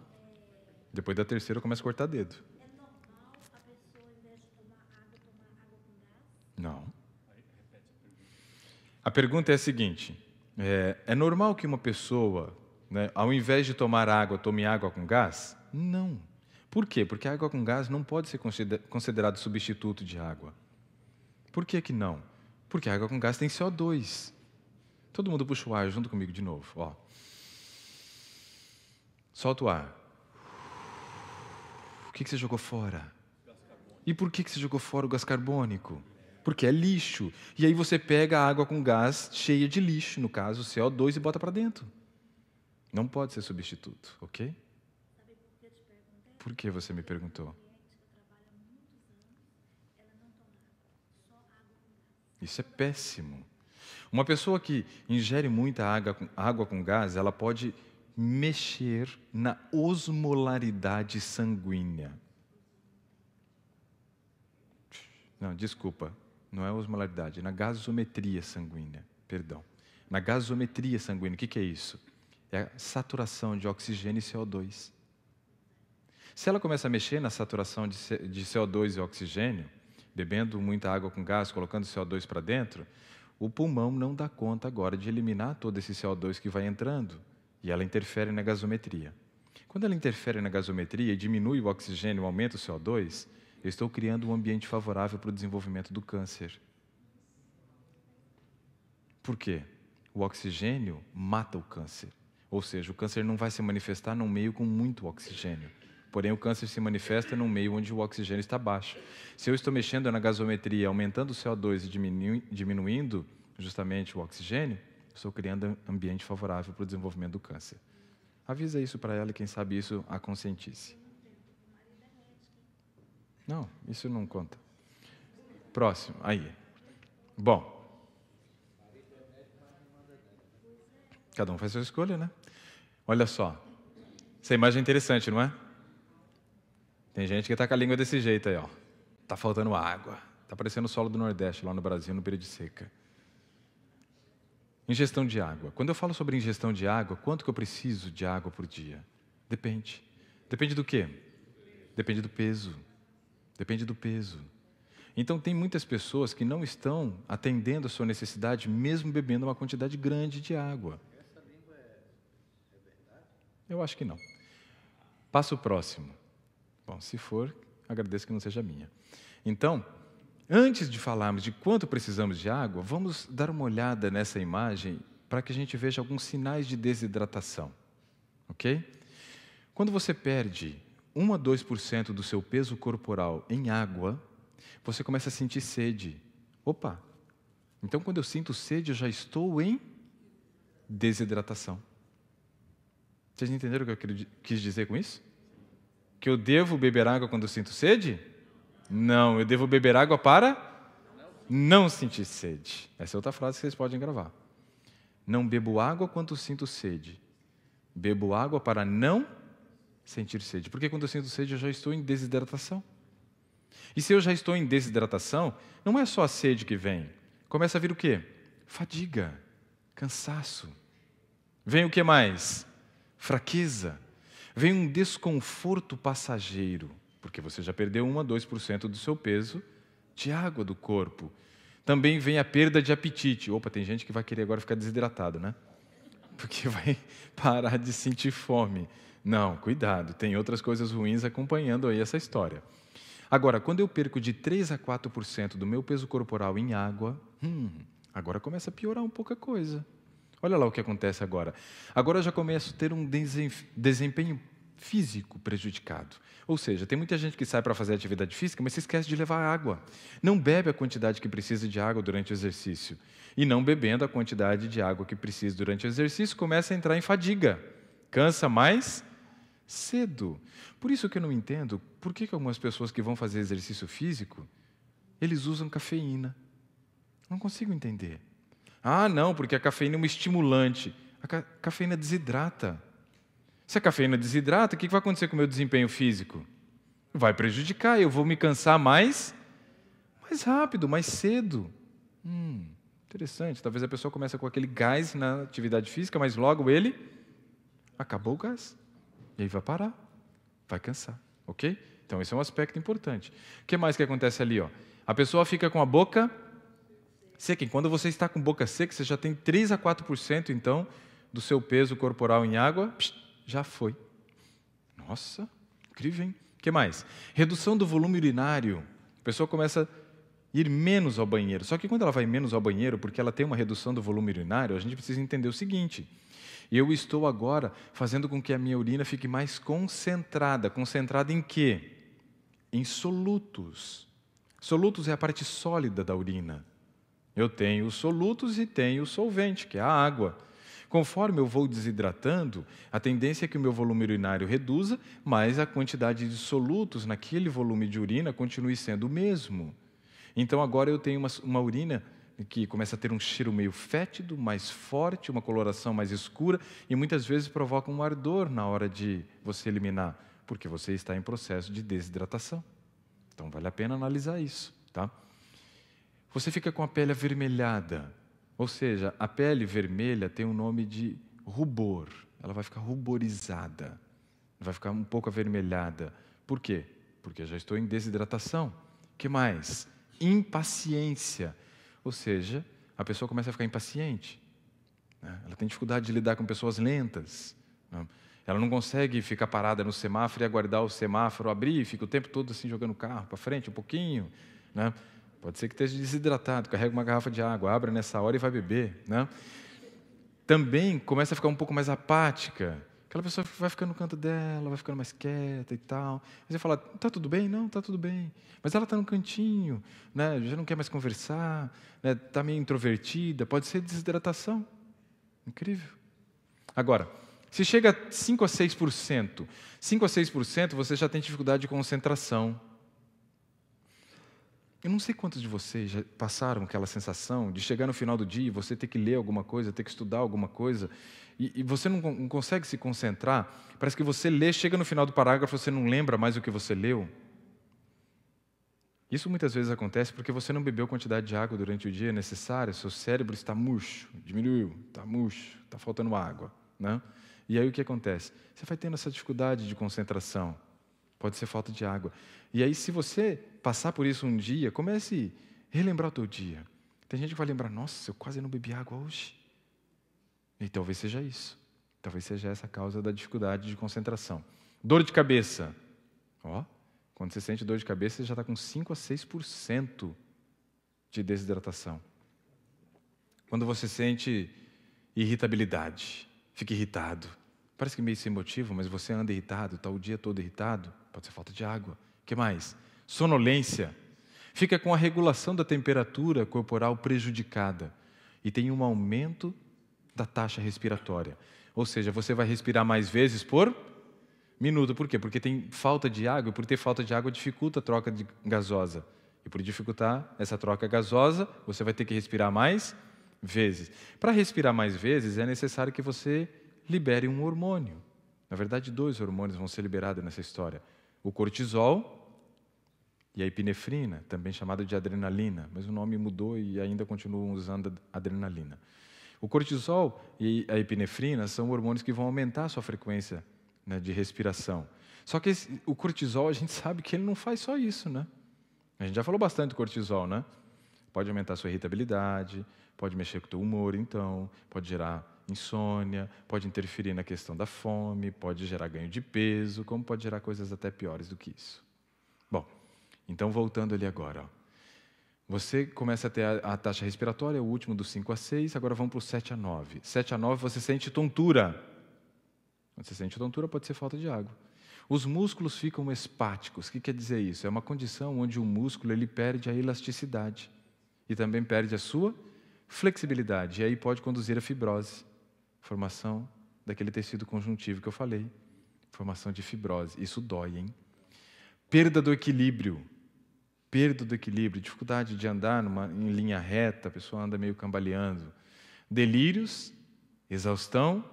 Depois da terceira eu começo a cortar dedo. É normal a pessoa, de tomar água, com gás? Não. A pergunta é a seguinte: é, é normal que uma pessoa, né, ao invés de tomar água, tome água com gás? Não. Por quê? Porque água com gás não pode ser considerado substituto de água. Por que, que não? Porque água com gás tem CO2. Todo mundo puxa o ar junto comigo de novo. Ó. Solta o ar. O que, você jogou fora? E por que, que você jogou fora o gás carbônico? Porque é lixo. E aí você pega a água com gás cheia de lixo, no caso CO2, e bota para dentro. Não pode ser substituto, ok? Por que você me perguntou? Isso é péssimo. Uma pessoa que ingere muita água com, água com gás, ela pode mexer na osmolaridade sanguínea. Não, desculpa, não é osmolaridade, é na gasometria sanguínea, perdão. Na gasometria sanguínea, o que, que é isso? É a saturação de oxigênio e CO2. Se ela começa a mexer na saturação de CO2 e oxigênio, bebendo muita água com gás, colocando CO2 para dentro, o pulmão não dá conta agora de eliminar todo esse CO2 que vai entrando e ela interfere na gasometria. Quando ela interfere na gasometria e diminui o oxigênio, aumenta o CO2, eu estou criando um ambiente favorável para o desenvolvimento do câncer. Por quê? O oxigênio mata o câncer. Ou seja, o câncer não vai se manifestar num meio com muito oxigênio. Porém, o câncer se manifesta num meio onde o oxigênio está baixo. Se eu estou mexendo na gasometria, aumentando o CO2 e diminuindo justamente o oxigênio, estou criando ambiente favorável para o desenvolvimento do câncer. Avisa isso para ela e quem sabe isso a conscientize. Não, isso não conta. Próximo, aí. Bom. Cada um faz sua escolha, né? Olha só. Essa imagem é interessante, não é? Tem gente que está com a língua desse jeito aí, ó. Tá faltando água. Tá parecendo o solo do Nordeste, lá no Brasil, no período de seca. Ingestão de água. Quando eu falo sobre ingestão de água, quanto que eu preciso de água por dia? Depende. Depende do quê? Depende do peso. Depende do peso. Então tem muitas pessoas que não estão atendendo a sua necessidade mesmo bebendo uma quantidade grande de água. Essa língua é, verdade? Eu acho que não. Passo próximo. Bom, se for, agradeço que não seja minha. Então, Antes de falarmos de quanto precisamos de água, vamos dar uma olhada nessa imagem para que a gente veja alguns sinais de desidratação, ok? Quando você perde 1 a 2% do seu peso corporal em água, você começa a sentir sede. Opa! Então, quando eu sinto sede, eu já estou em desidratação. Vocês entenderam o que eu quis dizer com isso? Que eu devo beber água quando eu sinto sede? Não, eu devo beber água para não sentir sede. Essa é outra frase que vocês podem gravar. Não bebo água quando sinto sede. Bebo água para não sentir sede. Porque quando eu sinto sede, eu já estou em desidratação. E se eu já estou em desidratação, não é só a sede que vem. Começa a vir o quê? Fadiga, cansaço. Vem o que mais? Fraqueza. Vem um desconforto passageiro porque você já perdeu 1 a 2% do seu peso de água do corpo. Também vem a perda de apetite. Opa, tem gente que vai querer agora ficar desidratado, né? Porque <laughs> vai parar de sentir fome. Não, cuidado, tem outras coisas ruins acompanhando aí essa história. Agora, quando eu perco de 3 a 4% do meu peso corporal em água, hum, agora começa a piorar um pouco a coisa. Olha lá o que acontece agora. Agora eu já começo a ter um desempenho físico prejudicado. Ou seja, tem muita gente que sai para fazer atividade física, mas se esquece de levar água. Não bebe a quantidade que precisa de água durante o exercício. E não bebendo a quantidade de água que precisa durante o exercício, começa a entrar em fadiga. Cansa mais cedo. Por isso que eu não entendo por que, que algumas pessoas que vão fazer exercício físico, eles usam cafeína. Não consigo entender. Ah, não, porque a cafeína é um estimulante. A ca cafeína desidrata. Se a cafeína desidrata, o que vai acontecer com o meu desempenho físico? Vai prejudicar, eu vou me cansar mais, mais rápido, mais cedo. Hum, interessante. Talvez a pessoa comece com aquele gás na atividade física, mas logo ele acabou o gás. E aí vai parar, vai cansar, ok? Então esse é um aspecto importante. O que mais que acontece ali? Ó? A pessoa fica com a boca seca. E quando você está com boca seca, você já tem 3 a 4% então do seu peso corporal em água psh, já foi. Nossa, incrível, hein? O que mais? Redução do volume urinário. A pessoa começa a ir menos ao banheiro. Só que quando ela vai menos ao banheiro, porque ela tem uma redução do volume urinário, a gente precisa entender o seguinte: eu estou agora fazendo com que a minha urina fique mais concentrada. Concentrada em quê? Em solutos. Solutos é a parte sólida da urina. Eu tenho os solutos e tenho o solvente, que é a água. Conforme eu vou desidratando, a tendência é que o meu volume urinário reduza, mas a quantidade de solutos naquele volume de urina continue sendo o mesmo. Então agora eu tenho uma, uma urina que começa a ter um cheiro meio fétido, mais forte, uma coloração mais escura e muitas vezes provoca um ardor na hora de você eliminar, porque você está em processo de desidratação. Então vale a pena analisar isso, tá? Você fica com a pele avermelhada, ou seja, a pele vermelha tem o um nome de rubor. Ela vai ficar ruborizada, vai ficar um pouco avermelhada. Por quê? Porque já estou em desidratação. Que mais? Impaciência. Ou seja, a pessoa começa a ficar impaciente. Né? Ela tem dificuldade de lidar com pessoas lentas. Né? Ela não consegue ficar parada no semáforo e aguardar o semáforo abrir, fica o tempo todo assim jogando o carro para frente um pouquinho. Né? Pode ser que esteja desidratado, carrega uma garrafa de água, abra nessa hora e vai beber, né? Também começa a ficar um pouco mais apática. Aquela pessoa vai ficando no canto dela, vai ficando mais quieta e tal. Mas você fala, tá tudo bem? Não, tá tudo bem. Mas ela tá no cantinho, né? Já não quer mais conversar, né? Tá meio introvertida. Pode ser desidratação. Incrível. Agora, se chega a 5 a 6%, 5 a 6% você já tem dificuldade de concentração eu não sei quantos de vocês já passaram aquela sensação de chegar no final do dia e você ter que ler alguma coisa, ter que estudar alguma coisa, e, e você não, não, consegue se concentrar. Parece que você lê, chega no final do parágrafo, você não lembra mais o que você leu. Isso muitas vezes acontece porque você não bebeu a quantidade de água durante o dia necessária, seu cérebro está murcho, diminuiu, está murcho, está faltando água. Né? E aí o que acontece? Você vai tendo essa dificuldade de concentração. Pode ser falta de água. E aí, se você passar por isso um dia, comece a relembrar o teu dia. Tem gente que vai lembrar, nossa, eu quase não bebi água hoje. E talvez seja isso. Talvez seja essa a causa da dificuldade de concentração. Dor de cabeça. Ó, quando você sente dor de cabeça, você já está com 5 a 6% de desidratação. Quando você sente irritabilidade, fica irritado. Parece que é meio sem motivo, mas você anda irritado, está o dia todo irritado, pode ser falta de água. O que mais? sonolência, fica com a regulação da temperatura corporal prejudicada e tem um aumento da taxa respiratória. Ou seja, você vai respirar mais vezes por minuto. Por quê? Porque tem falta de água, e por ter falta de água dificulta a troca de gasosa. E por dificultar essa troca gasosa, você vai ter que respirar mais vezes. Para respirar mais vezes, é necessário que você libere um hormônio. Na verdade, dois hormônios vão ser liberados nessa história: o cortisol e a epinefrina, também chamada de adrenalina, mas o nome mudou e ainda continuam usando adrenalina. O cortisol e a epinefrina são hormônios que vão aumentar a sua frequência né, de respiração. Só que esse, o cortisol, a gente <laughs> sabe que ele não faz só isso, né? A gente já falou bastante do cortisol, né? Pode aumentar a sua irritabilidade, pode mexer com o teu humor, então, pode gerar insônia, pode interferir na questão da fome, pode gerar ganho de peso, como pode gerar coisas até piores do que isso. Então, voltando ali agora. Ó. Você começa a ter a, a, taxa respiratória, o último dos 5 a 6, agora vamos para o 7 a 9. 7 a 9 você sente tontura. Quando você sente tontura, pode ser falta de água. Os músculos ficam espáticos. O que quer dizer isso? É uma condição onde o músculo ele perde a elasticidade e também perde a sua flexibilidade. E aí pode conduzir a fibrose, formação daquele tecido conjuntivo que eu falei, formação de fibrose. Isso dói, hein? Perda do equilíbrio perda do equilíbrio, dificuldade de andar numa, em linha reta, a pessoa anda meio cambaleando, delírios, exaustão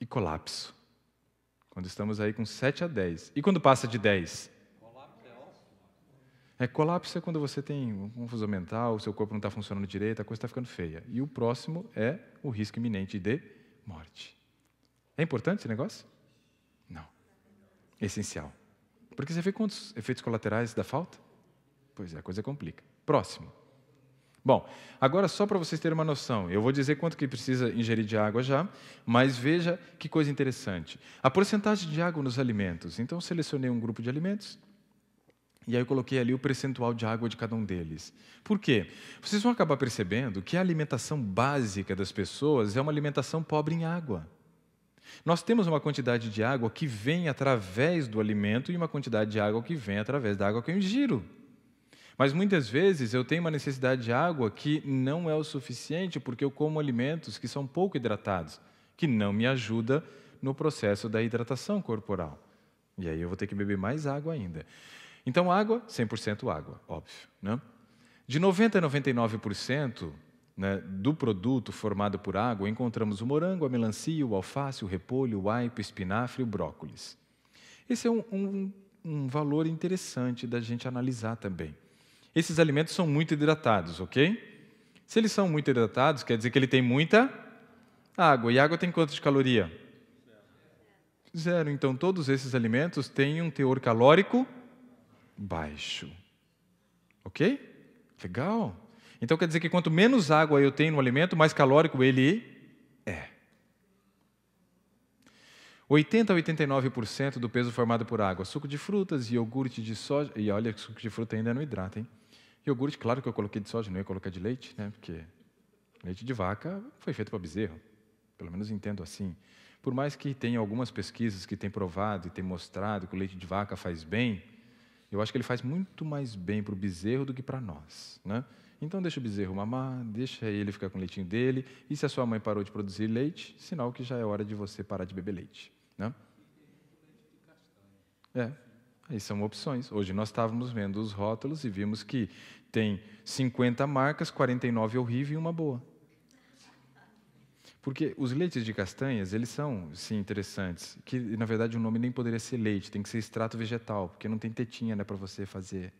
e colapso. Quando estamos aí com 7 a 10. E quando passa de 10? É, colapso é quando você tem um confusão mental, o seu corpo não está funcionando direito, a coisa está ficando feia. E o próximo é o risco iminente de morte. É importante esse negócio? Não. essencial. Porque você vê quantos efeitos colaterais da falta? Pois é, a coisa complica. Próximo. Bom, agora só para vocês terem uma noção, eu vou dizer quanto que precisa ingerir de água já, mas veja que coisa interessante. A porcentagem de água nos alimentos. Então, selecionei um grupo de alimentos, e aí eu coloquei ali o percentual de água de cada um deles. Por quê? Vocês vão acabar percebendo que a alimentação básica das pessoas é uma alimentação pobre em água. Nós temos uma quantidade de água que vem através do alimento e uma quantidade de água que vem através da água que eu ingiro. Mas muitas vezes eu tenho uma necessidade de água que não é o suficiente porque eu como alimentos que são pouco hidratados, que não me ajuda no processo da hidratação corporal. E aí eu vou ter que beber mais água ainda. Então, água, 100% água, óbvio. Né? De 90% a 99% né, do produto formado por água, encontramos o morango, a melancia, o alface, o repolho, o aipo, o espinafre e o brócolis. Esse é um, um, um valor interessante da gente analisar também esses alimentos são muito hidratados, ok? Se eles são muito hidratados, quer dizer que ele tem muita água. E água tem quanto de caloria? Zero. Então, todos esses alimentos têm um teor calórico baixo. Ok? Legal. Então, quer dizer que quanto menos água eu tenho no alimento, mais calórico ele é. 80 a 89% do peso formado por água, suco de frutas, iogurte de soja. E olha, suco de fruta ainda não hidrata, hein? Iogurte, claro que eu coloquei de soja, não ia colocar de leite, né? Porque leite de vaca foi feito para bezerro. Pelo menos entendo assim. Por mais que tenha algumas pesquisas que têm provado e têm mostrado que o leite de vaca faz bem, eu acho que ele faz muito mais bem para o bezerro do que para nós, né? Então deixa o bezerro mamar, deixa ele ficar com o leitinho dele. E se a sua mãe parou de produzir leite, sinal que já é hora de você parar de beber leite, né? É, Aí são opções. Hoje nós estávamos vendo os rótulos e vimos que tem 50 marcas, 49 horrível e uma boa. Porque os leites de castanhas, eles são, sim, interessantes. Que, na verdade, o nome nem poderia ser leite, tem que ser extrato vegetal, porque não tem tetinha né, para você fazer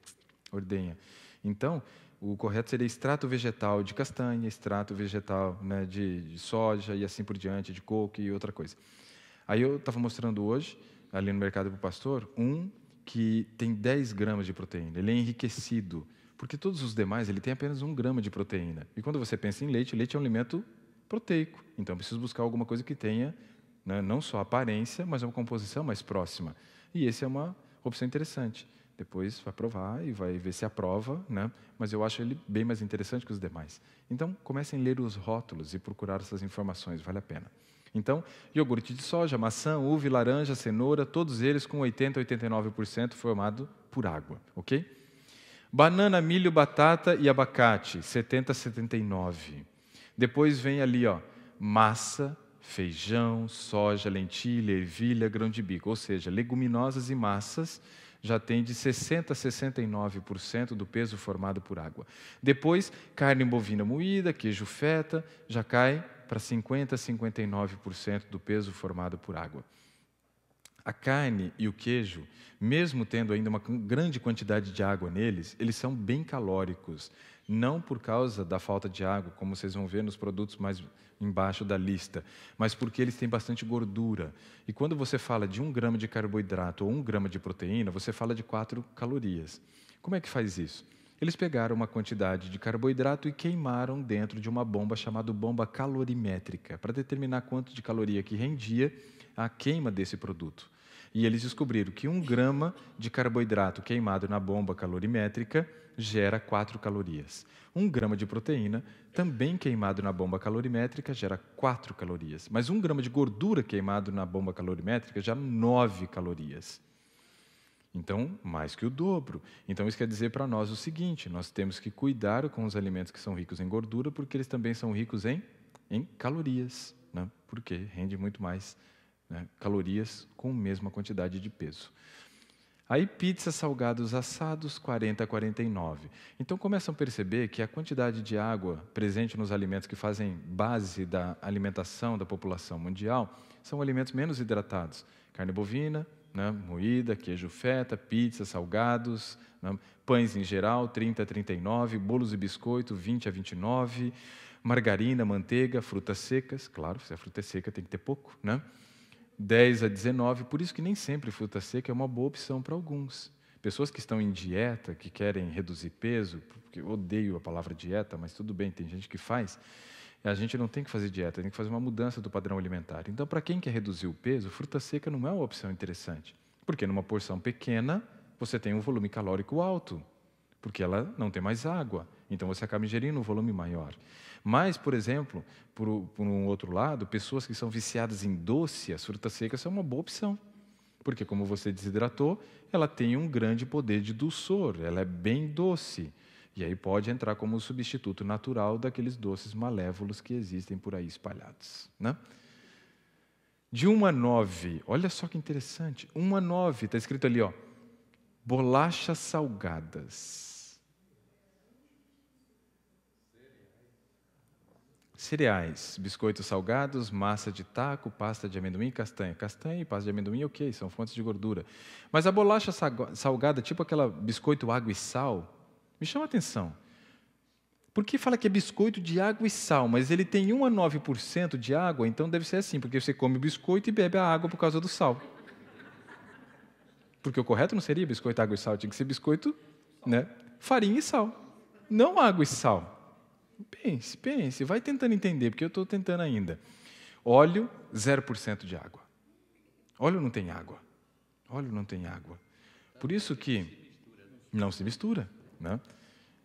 ordenha. Então, o correto seria extrato vegetal de castanha, extrato vegetal né, de, de soja e assim por diante, de coco e outra coisa. Aí eu estava mostrando hoje, ali no mercado para o pastor, um que tem 10 gramas de proteína, ele é enriquecido, porque todos os demais ele tem apenas 1 grama de proteína. E quando você pensa em leite, leite é um alimento proteico, então preciso buscar alguma coisa que tenha né, não só aparência, mas uma composição mais próxima. E essa é uma opção interessante. Depois vai provar e vai ver se aprova, né? mas eu acho ele bem mais interessante que os demais. Então, comecem a ler os rótulos e procurar essas informações, vale a pena. Então, iogurte de soja, maçã, uva, laranja, cenoura, todos eles com 80 a 89% formado por água, OK? Banana, milho, batata e abacate, 70 a 79. Depois vem ali, ó, massa, feijão, soja, lentilha, ervilha, grão de bico, ou seja, leguminosas e massas já tem de 60% a 69% do peso formado por água. Depois, carne bovina moída, queijo feta, já cai para 50% a 59% do peso formado por água. A carne e o queijo, mesmo tendo ainda uma grande quantidade de água neles, eles são bem calóricos. Não por causa da falta de água, como vocês vão ver nos produtos mais embaixo da lista, mas porque eles têm bastante gordura. E quando você fala de um grama de carboidrato ou um grama de proteína, você fala de quatro calorias. Como é que faz isso? Eles pegaram uma quantidade de carboidrato e queimaram dentro de uma bomba chamada bomba calorimétrica, para determinar quanto de caloria que rendia a queima desse produto. E eles descobriram que um grama de carboidrato queimado na bomba calorimétrica gera 4 calorias. Um grama de proteína, também queimado na bomba calorimétrica, gera 4 calorias. Mas um grama de gordura queimado na bomba calorimétrica gera 9 calorias. Então, mais que o dobro. Então, isso quer dizer para nós o seguinte: nós temos que cuidar com os alimentos que são ricos em gordura, porque eles também são ricos em, em calorias, né? porque rende muito mais né? calorias com a mesma quantidade de peso. Aí pizza, salgados assados, 40 a 49. Então começam a perceber que a quantidade de água presente nos alimentos que fazem base da alimentação da população mundial são alimentos menos hidratados. Carne bovina, né? moída, queijo feta, pizza, salgados, né? pães em geral, 30 a 39, bolos e biscoito, 20 a 29, margarina, manteiga, frutas secas, claro, se a fruta é seca tem que ter pouco, né? 10 a 19, por isso que nem sempre fruta seca é uma boa opção para alguns. Pessoas que estão em dieta, que querem reduzir peso, porque eu odeio a palavra dieta, mas tudo bem, tem gente que faz. A gente não tem que fazer dieta, tem que fazer uma mudança do padrão alimentar. Então, para quem quer reduzir o peso, fruta seca não é uma opção interessante. Porque numa porção pequena, você tem um volume calórico alto, porque ela não tem mais água. Então você acaba ingerindo um volume maior. Mas, por exemplo, por, por, um outro lado, pessoas que são viciadas em doce, as frutas secas são uma boa opção. Porque, como você desidratou, ela tem um grande poder de dulçor, ela é bem doce. E aí pode entrar como substituto natural daqueles doces malévolos que existem por aí espalhados. Né? De 1 a 9, olha só que interessante. 1 a 9, está escrito ali, ó, bolachas salgadas. Cereais, biscoitos salgados, massa de taco, pasta de amendoim e castanha. Castanha e pasta de amendoim, ok, são fontes de gordura. Mas a bolacha salgada, tipo aquela biscoito água e sal, me chama a atenção. Porque fala que é biscoito de água e sal, mas ele tem 1 a 9% de água, então deve ser assim, porque você come o biscoito e bebe a água por causa do sal. Porque o correto não seria biscoito, água e sal, tinha que ser biscoito, né? Farinha e sal. Não água e sal. Pense, pense, vai tentando entender, porque eu estou tentando ainda. Óleo, 0% de água. Óleo não tem água. Óleo não tem água. Por isso que não se mistura né?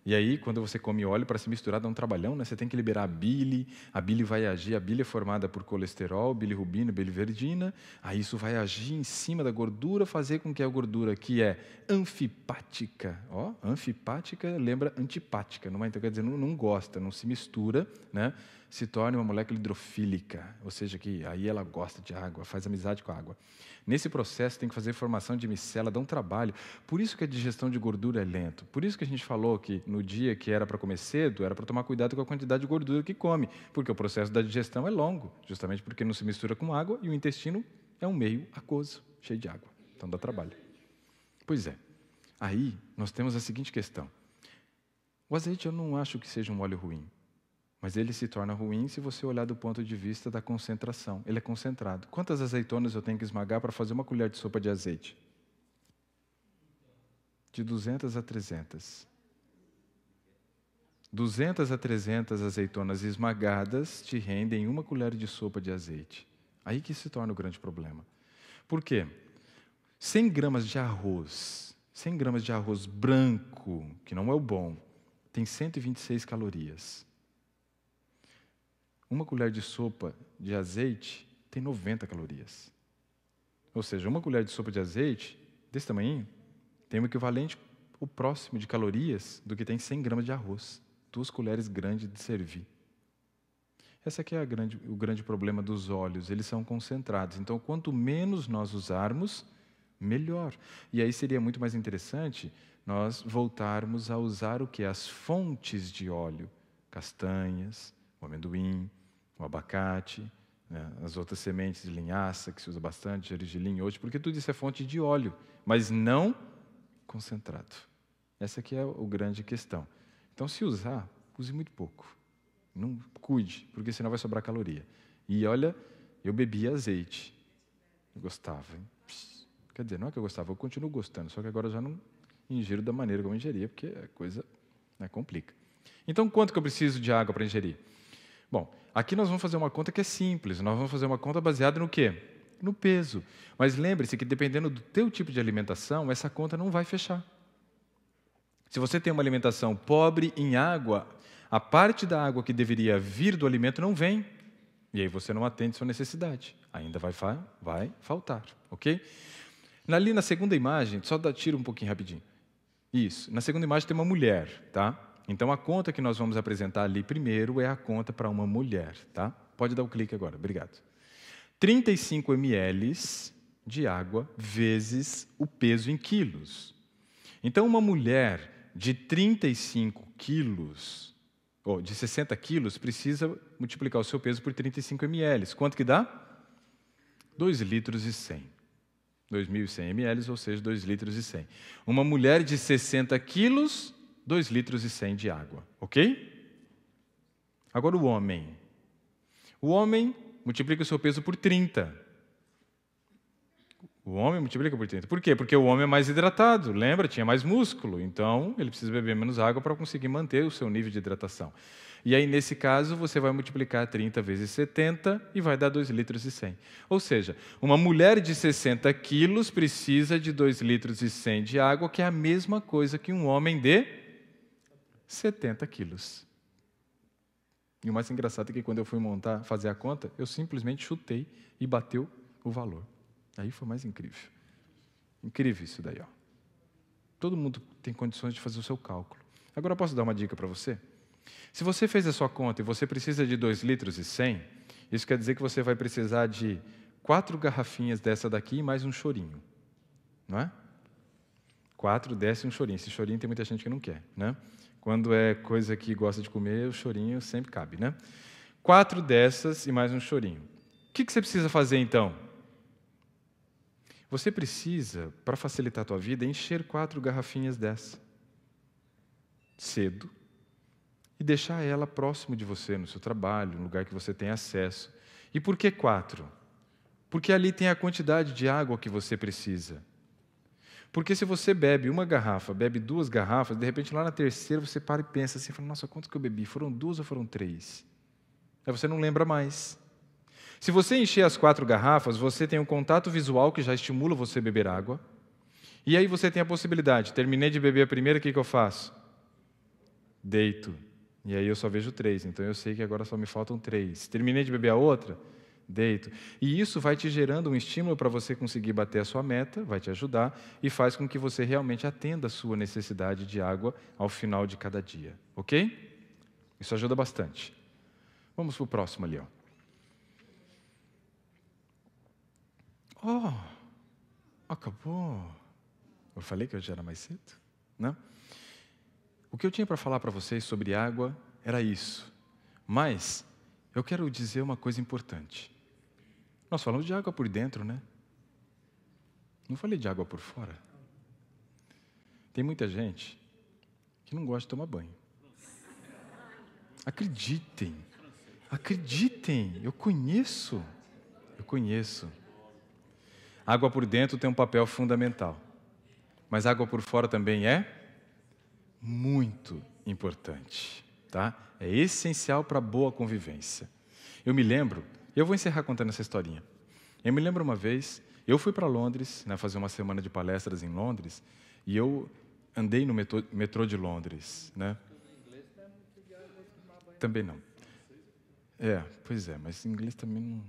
E aí, quando você come óleo, para se misturar dá um trabalhão, né? Você tem que liberar a bile, a bile vai agir, a bile é formada por colesterol, bilirrubina, biliverdina, aí isso vai agir em cima da gordura, fazer com que a gordura que é anfipática, ó, anfipática lembra antipática, não é? Então quer dizer, não, não gosta, não se mistura, né? se torne uma molécula hidrofílica, ou seja, que aí ela gosta de água, faz amizade com a água. Nesse processo tem que fazer formação de micela, dá um trabalho. Por isso que a digestão de gordura é lento. Por isso que a gente falou que no dia que era para comer cedo, era para tomar cuidado com a quantidade de gordura que come, porque o processo da digestão é longo, justamente porque não se mistura com água e o intestino é um meio aquoso, cheio de água. Então dá trabalho. Pois é. Aí nós temos a seguinte questão. O azeite eu não acho que seja um óleo ruim. Mas ele se torna ruim se você olhar do ponto de vista da concentração. Ele é concentrado. Quantas azeitonas eu tenho que esmagar para fazer uma colher de sopa de azeite? De 200 a 300. 200 a 300 azeitonas esmagadas te rendem uma colher de sopa de azeite. Aí que se torna o grande problema. Por quê? 100 gramas de arroz, 100 gramas de arroz branco, que não é o bom, tem 126 calorias uma colher de sopa de azeite tem 90 calorias. Ou seja, uma colher de sopa de azeite desse tamanho tem o equivalente, o próximo de calorias do que tem 100 gramas de arroz. Duas colheres grandes de servir. Essa aqui é grande, o grande problema dos óleos, eles são concentrados. Então, quanto menos nós usarmos, melhor. E aí seria muito mais interessante nós voltarmos a usar o que as fontes de óleo, castanhas, o amendoim, o abacate, né, as outras sementes de linhaça, que se usa bastante, gergelim, hoje, porque tudo isso é fonte de óleo, mas não concentrado. Essa aqui é a grande questão. Então, se usar, use muito pouco. Não cuide, porque senão vai sobrar caloria. E olha, eu bebia azeite. Eu gostava. Hein? Quer dizer, não é que eu gostava, eu continuo gostando, só que agora eu já não ingiro da maneira como eu ingeria, porque a coisa né, complica. Então, quanto que eu preciso de água para ingerir? Bom, aqui nós vamos fazer uma conta que é simples, nós vamos fazer uma conta baseada no quê? No peso. Mas lembre-se que dependendo do teu tipo de alimentação, essa conta não vai fechar. Se você tem uma alimentação pobre em água, a parte da água que deveria vir do alimento não vem. E aí você não atende sua necessidade. Ainda vai, fa vai faltar, ok? Ali na segunda imagem, só tiro um pouquinho rapidinho. Isso. Na segunda imagem tem uma mulher, tá? Então a conta que nós vamos apresentar ali primeiro é a conta para uma mulher, tá? Pode dar o um clique agora, obrigado. 35 ml de água vezes o peso em quilos. Então uma mulher de 35 quilos, ou de 60 quilos, precisa multiplicar o seu peso por 35 ml. Quanto que dá? 2 litros e 100. 2.100 ml, ou seja, 2 litros e 100. Uma mulher de 60 quilos 2 litros e 100 de água, ok? Agora o homem. O homem multiplica o seu peso por 30. O homem multiplica por 30. Por quê? Porque o homem é mais hidratado, lembra? Tinha mais músculo, então ele precisa beber menos água para conseguir manter o seu nível de hidratação. E aí, nesse caso, você vai multiplicar 30 vezes 70 e vai dar 2 litros e 100. Ou seja, uma mulher de 60 quilos precisa de 2 litros e 100 de água, que é a mesma coisa que um homem de 70 quilos. E o mais engraçado é que quando eu fui montar, fazer a conta, eu simplesmente chutei e bateu o valor. Aí foi mais incrível. Incrível isso daí, ó. Todo mundo tem condições de fazer o seu cálculo. Agora posso dar uma dica para você? Se você fez a sua conta e você precisa de 2 litros e 100, isso quer dizer que você vai precisar de quatro garrafinhas dessa daqui e mais um chorinho, não é? Quatro dessa e um chorinho. Esse chorinho tem muita gente que não quer, né? Quando é coisa que gosta de comer, o chorinho sempre cabe, né? Quatro dessas e mais um chorinho. O que, que você precisa fazer então? Você precisa, para facilitar a tua vida, encher quatro garrafinhas dessa. Cedo. E deixar ela próximo de você, no seu trabalho, no lugar que você tem acesso. E por que quatro? Porque ali tem a quantidade de água que você precisa. Porque se você bebe uma garrafa, bebe duas garrafas, de repente lá na terceira você para e pensa assim, fala, nossa, quantas que eu bebi? Foram duas ou foram três? Aí você não lembra mais. Se você encher as quatro garrafas, você tem um contato visual que já estimula você a beber água. E aí você tem a possibilidade, terminei de beber a primeira, o que, que eu faço? Deito. E aí eu só vejo três, então eu sei que agora só me faltam três. Terminei de beber a outra, deito. E isso vai te gerando um estímulo para você conseguir bater a sua meta, vai te ajudar e faz com que você realmente atenda a sua necessidade de água ao final de cada dia, ok? Isso ajuda bastante. Vamos para o próximo, Leão. Oh, acabou. Eu falei que eu já era mais cedo, não? O que eu tinha para falar para vocês sobre água era isso. Mas eu quero dizer uma coisa importante. Nós falamos de água por dentro, né? Não falei de água por fora. Tem muita gente que não gosta de tomar banho. Acreditem, acreditem, eu conheço, eu conheço. Água por dentro tem um papel fundamental, mas água por fora também é muito importante, tá? É essencial para boa convivência. Eu me lembro eu vou encerrar contando essa historinha. Eu me lembro uma vez, eu fui para Londres, né, fazer uma semana de palestras em Londres, e eu andei no metrô, metrô de Londres, né? Também não. É, pois é, mas inglês também não.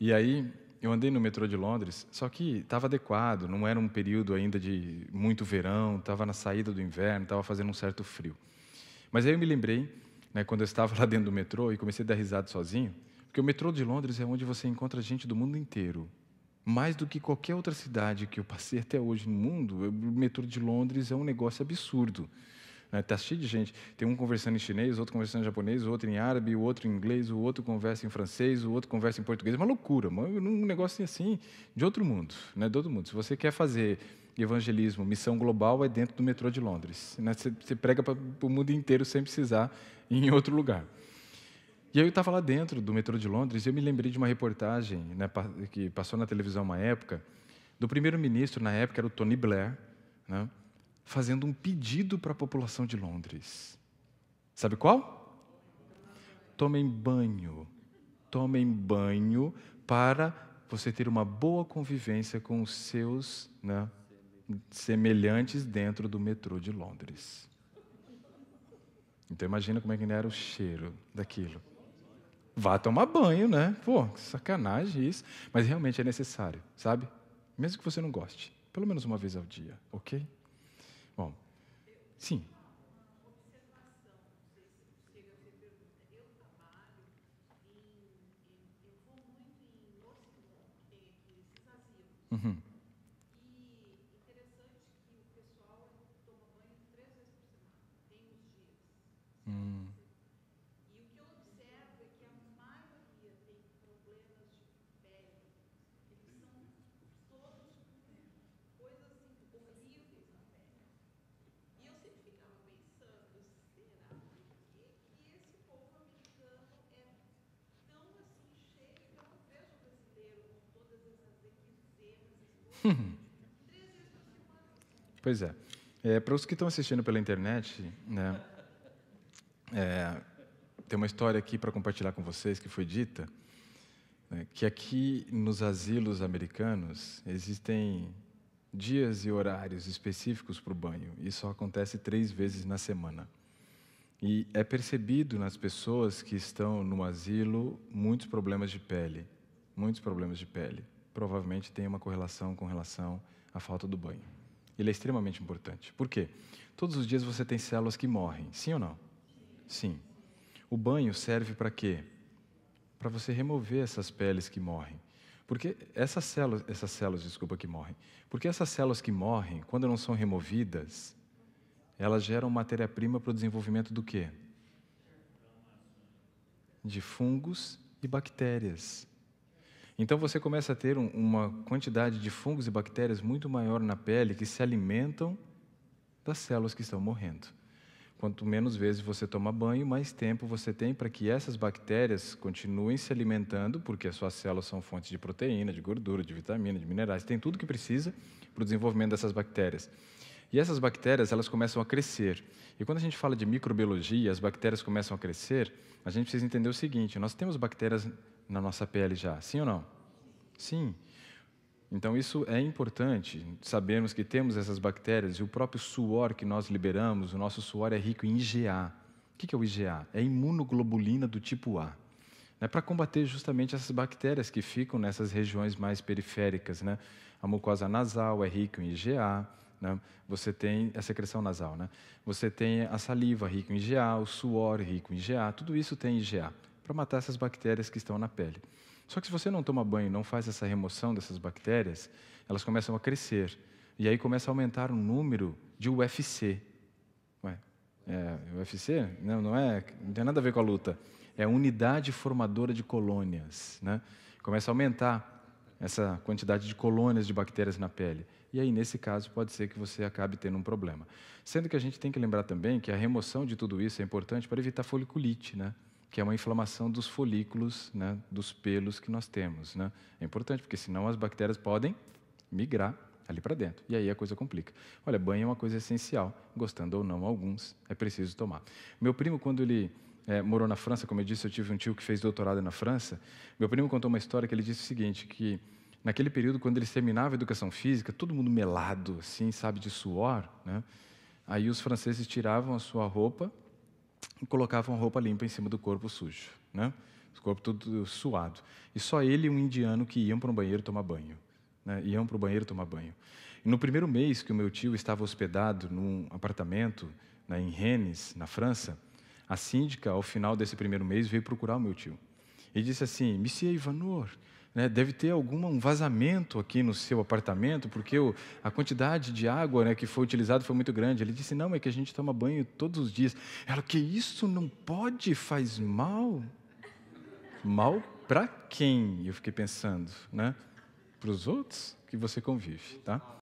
E aí eu andei no metrô de Londres, só que estava adequado, não era um período ainda de muito verão, estava na saída do inverno, estava fazendo um certo frio. Mas aí eu me lembrei, né, quando eu estava lá dentro do metrô e comecei a dar risada sozinho, porque o metrô de Londres é onde você encontra gente do mundo inteiro. Mais do que qualquer outra cidade que eu passei até hoje no mundo, o metrô de Londres é um negócio absurdo. Está é, cheio de gente. Tem um conversando em chinês, outro conversando em japonês, outro em árabe, o outro em inglês, o outro conversa em francês, o outro conversa em português. É uma loucura, é um negócio assim de outro mundo, né? de outro mundo. Se você quer fazer evangelismo, missão global, é dentro do metrô de Londres. Né? Você, prega para o mundo inteiro sem precisar ir em outro lugar. E aí eu estava lá dentro do metrô de Londres e eu me lembrei de uma reportagem né, que passou na televisão uma época, do primeiro-ministro, na época era o Tony Blair, né, fazendo um pedido para a população de Londres. Sabe qual? Tomem banho. Tomem banho para você ter uma boa convivência com os seus né, semelhantes dentro do metrô de Londres. Então imagina como é que era o cheiro daquilo. Vá tomar banho, né? Pô, que sacanagem isso. Mas realmente é necessário, sabe? Mesmo que você não goste. Pelo menos uma vez ao dia, ok? Bom, sim. Uhum. E interessante que o pessoal toma banho três vezes por semana. Hum. <laughs> pois é. é Para os que estão assistindo pela internet, né, é, tem uma história aqui para compartilhar com vocês que foi dita, né, que aqui nos asilos americanos existem dias e horários específicos para o banho. Isso acontece três vezes na semana. E é percebido nas pessoas que estão no asilo muitos problemas de pele, muitos problemas de pele provavelmente tem uma correlação com relação à falta do banho. Ele é extremamente importante. Por quê? Todos os dias você tem células que morrem, sim ou não? Sim. O banho serve para quê? Para você remover essas peles que morrem. Porque essas células, essas células, desculpa, que morrem. Porque essas células que morrem, quando não são removidas, elas geram matéria-prima para o desenvolvimento do quê? De fungos e bactérias. Então você começa a ter uma quantidade de fungos e bactérias muito maior na pele que se alimentam das células que estão morrendo. Quanto menos vezes você toma banho, mais tempo você tem para que essas bactérias continuem se alimentando, porque as suas células são fontes de proteína, de gordura, de vitamina, de minerais, tem tudo que precisa para o desenvolvimento dessas bactérias. E essas bactérias, elas começam a crescer. E quando a gente fala de microbiologia, as bactérias começam a crescer, a gente precisa entender o seguinte: nós temos bactérias na nossa pele já. Sim ou não? Sim. Então, isso é importante, sabermos que temos essas bactérias e o próprio suor que nós liberamos, o nosso suor é rico em IgA. O que é o IgA? É imunoglobulina do tipo A. é né, para combater justamente essas bactérias que ficam nessas regiões mais periféricas. Né? A mucosa nasal é rica em IgA, né? você tem a secreção nasal, né? você tem a saliva rica em IgA, o suor rico em IgA, tudo isso tem IgA para matar essas bactérias que estão na pele. Só que se você não toma banho, não faz essa remoção dessas bactérias, elas começam a crescer. E aí começa a aumentar o número de UFC. Ué, é, UFC não, não, é, não tem nada a ver com a luta. É unidade formadora de colônias. Né? Começa a aumentar essa quantidade de colônias de bactérias na pele. E aí, nesse caso, pode ser que você acabe tendo um problema. Sendo que a gente tem que lembrar também que a remoção de tudo isso é importante para evitar foliculite, né? que é uma inflamação dos folículos, né, dos pelos que nós temos. Né? É importante, porque senão as bactérias podem migrar ali para dentro. E aí a coisa complica. Olha, banho é uma coisa essencial, gostando ou não alguns, é preciso tomar. Meu primo, quando ele é, morou na França, como eu disse, eu tive um tio que fez doutorado na França. Meu primo contou uma história que ele disse o seguinte, que naquele período, quando ele terminava a educação física, todo mundo melado, assim, sabe, de suor, né? Aí os franceses tiravam a sua roupa e colocavam roupa limpa em cima do corpo sujo, né? O corpo todo suado. E só ele e um indiano que iam para um banheiro tomar banho. Né? Iam para o banheiro tomar banho. E no primeiro mês que o meu tio estava hospedado num apartamento né, em Rennes, na França, a síndica, ao final desse primeiro mês, veio procurar o meu tio. E disse assim, Monsieur Ivanor, né? Deve ter algum um vazamento aqui no seu apartamento, porque o, a quantidade de água né, que foi utilizada foi muito grande. Ele disse: Não, é que a gente toma banho todos os dias. Ela, que isso não pode, faz mal. Mal para quem? Eu fiquei pensando, né? Para os outros que você convive, tá?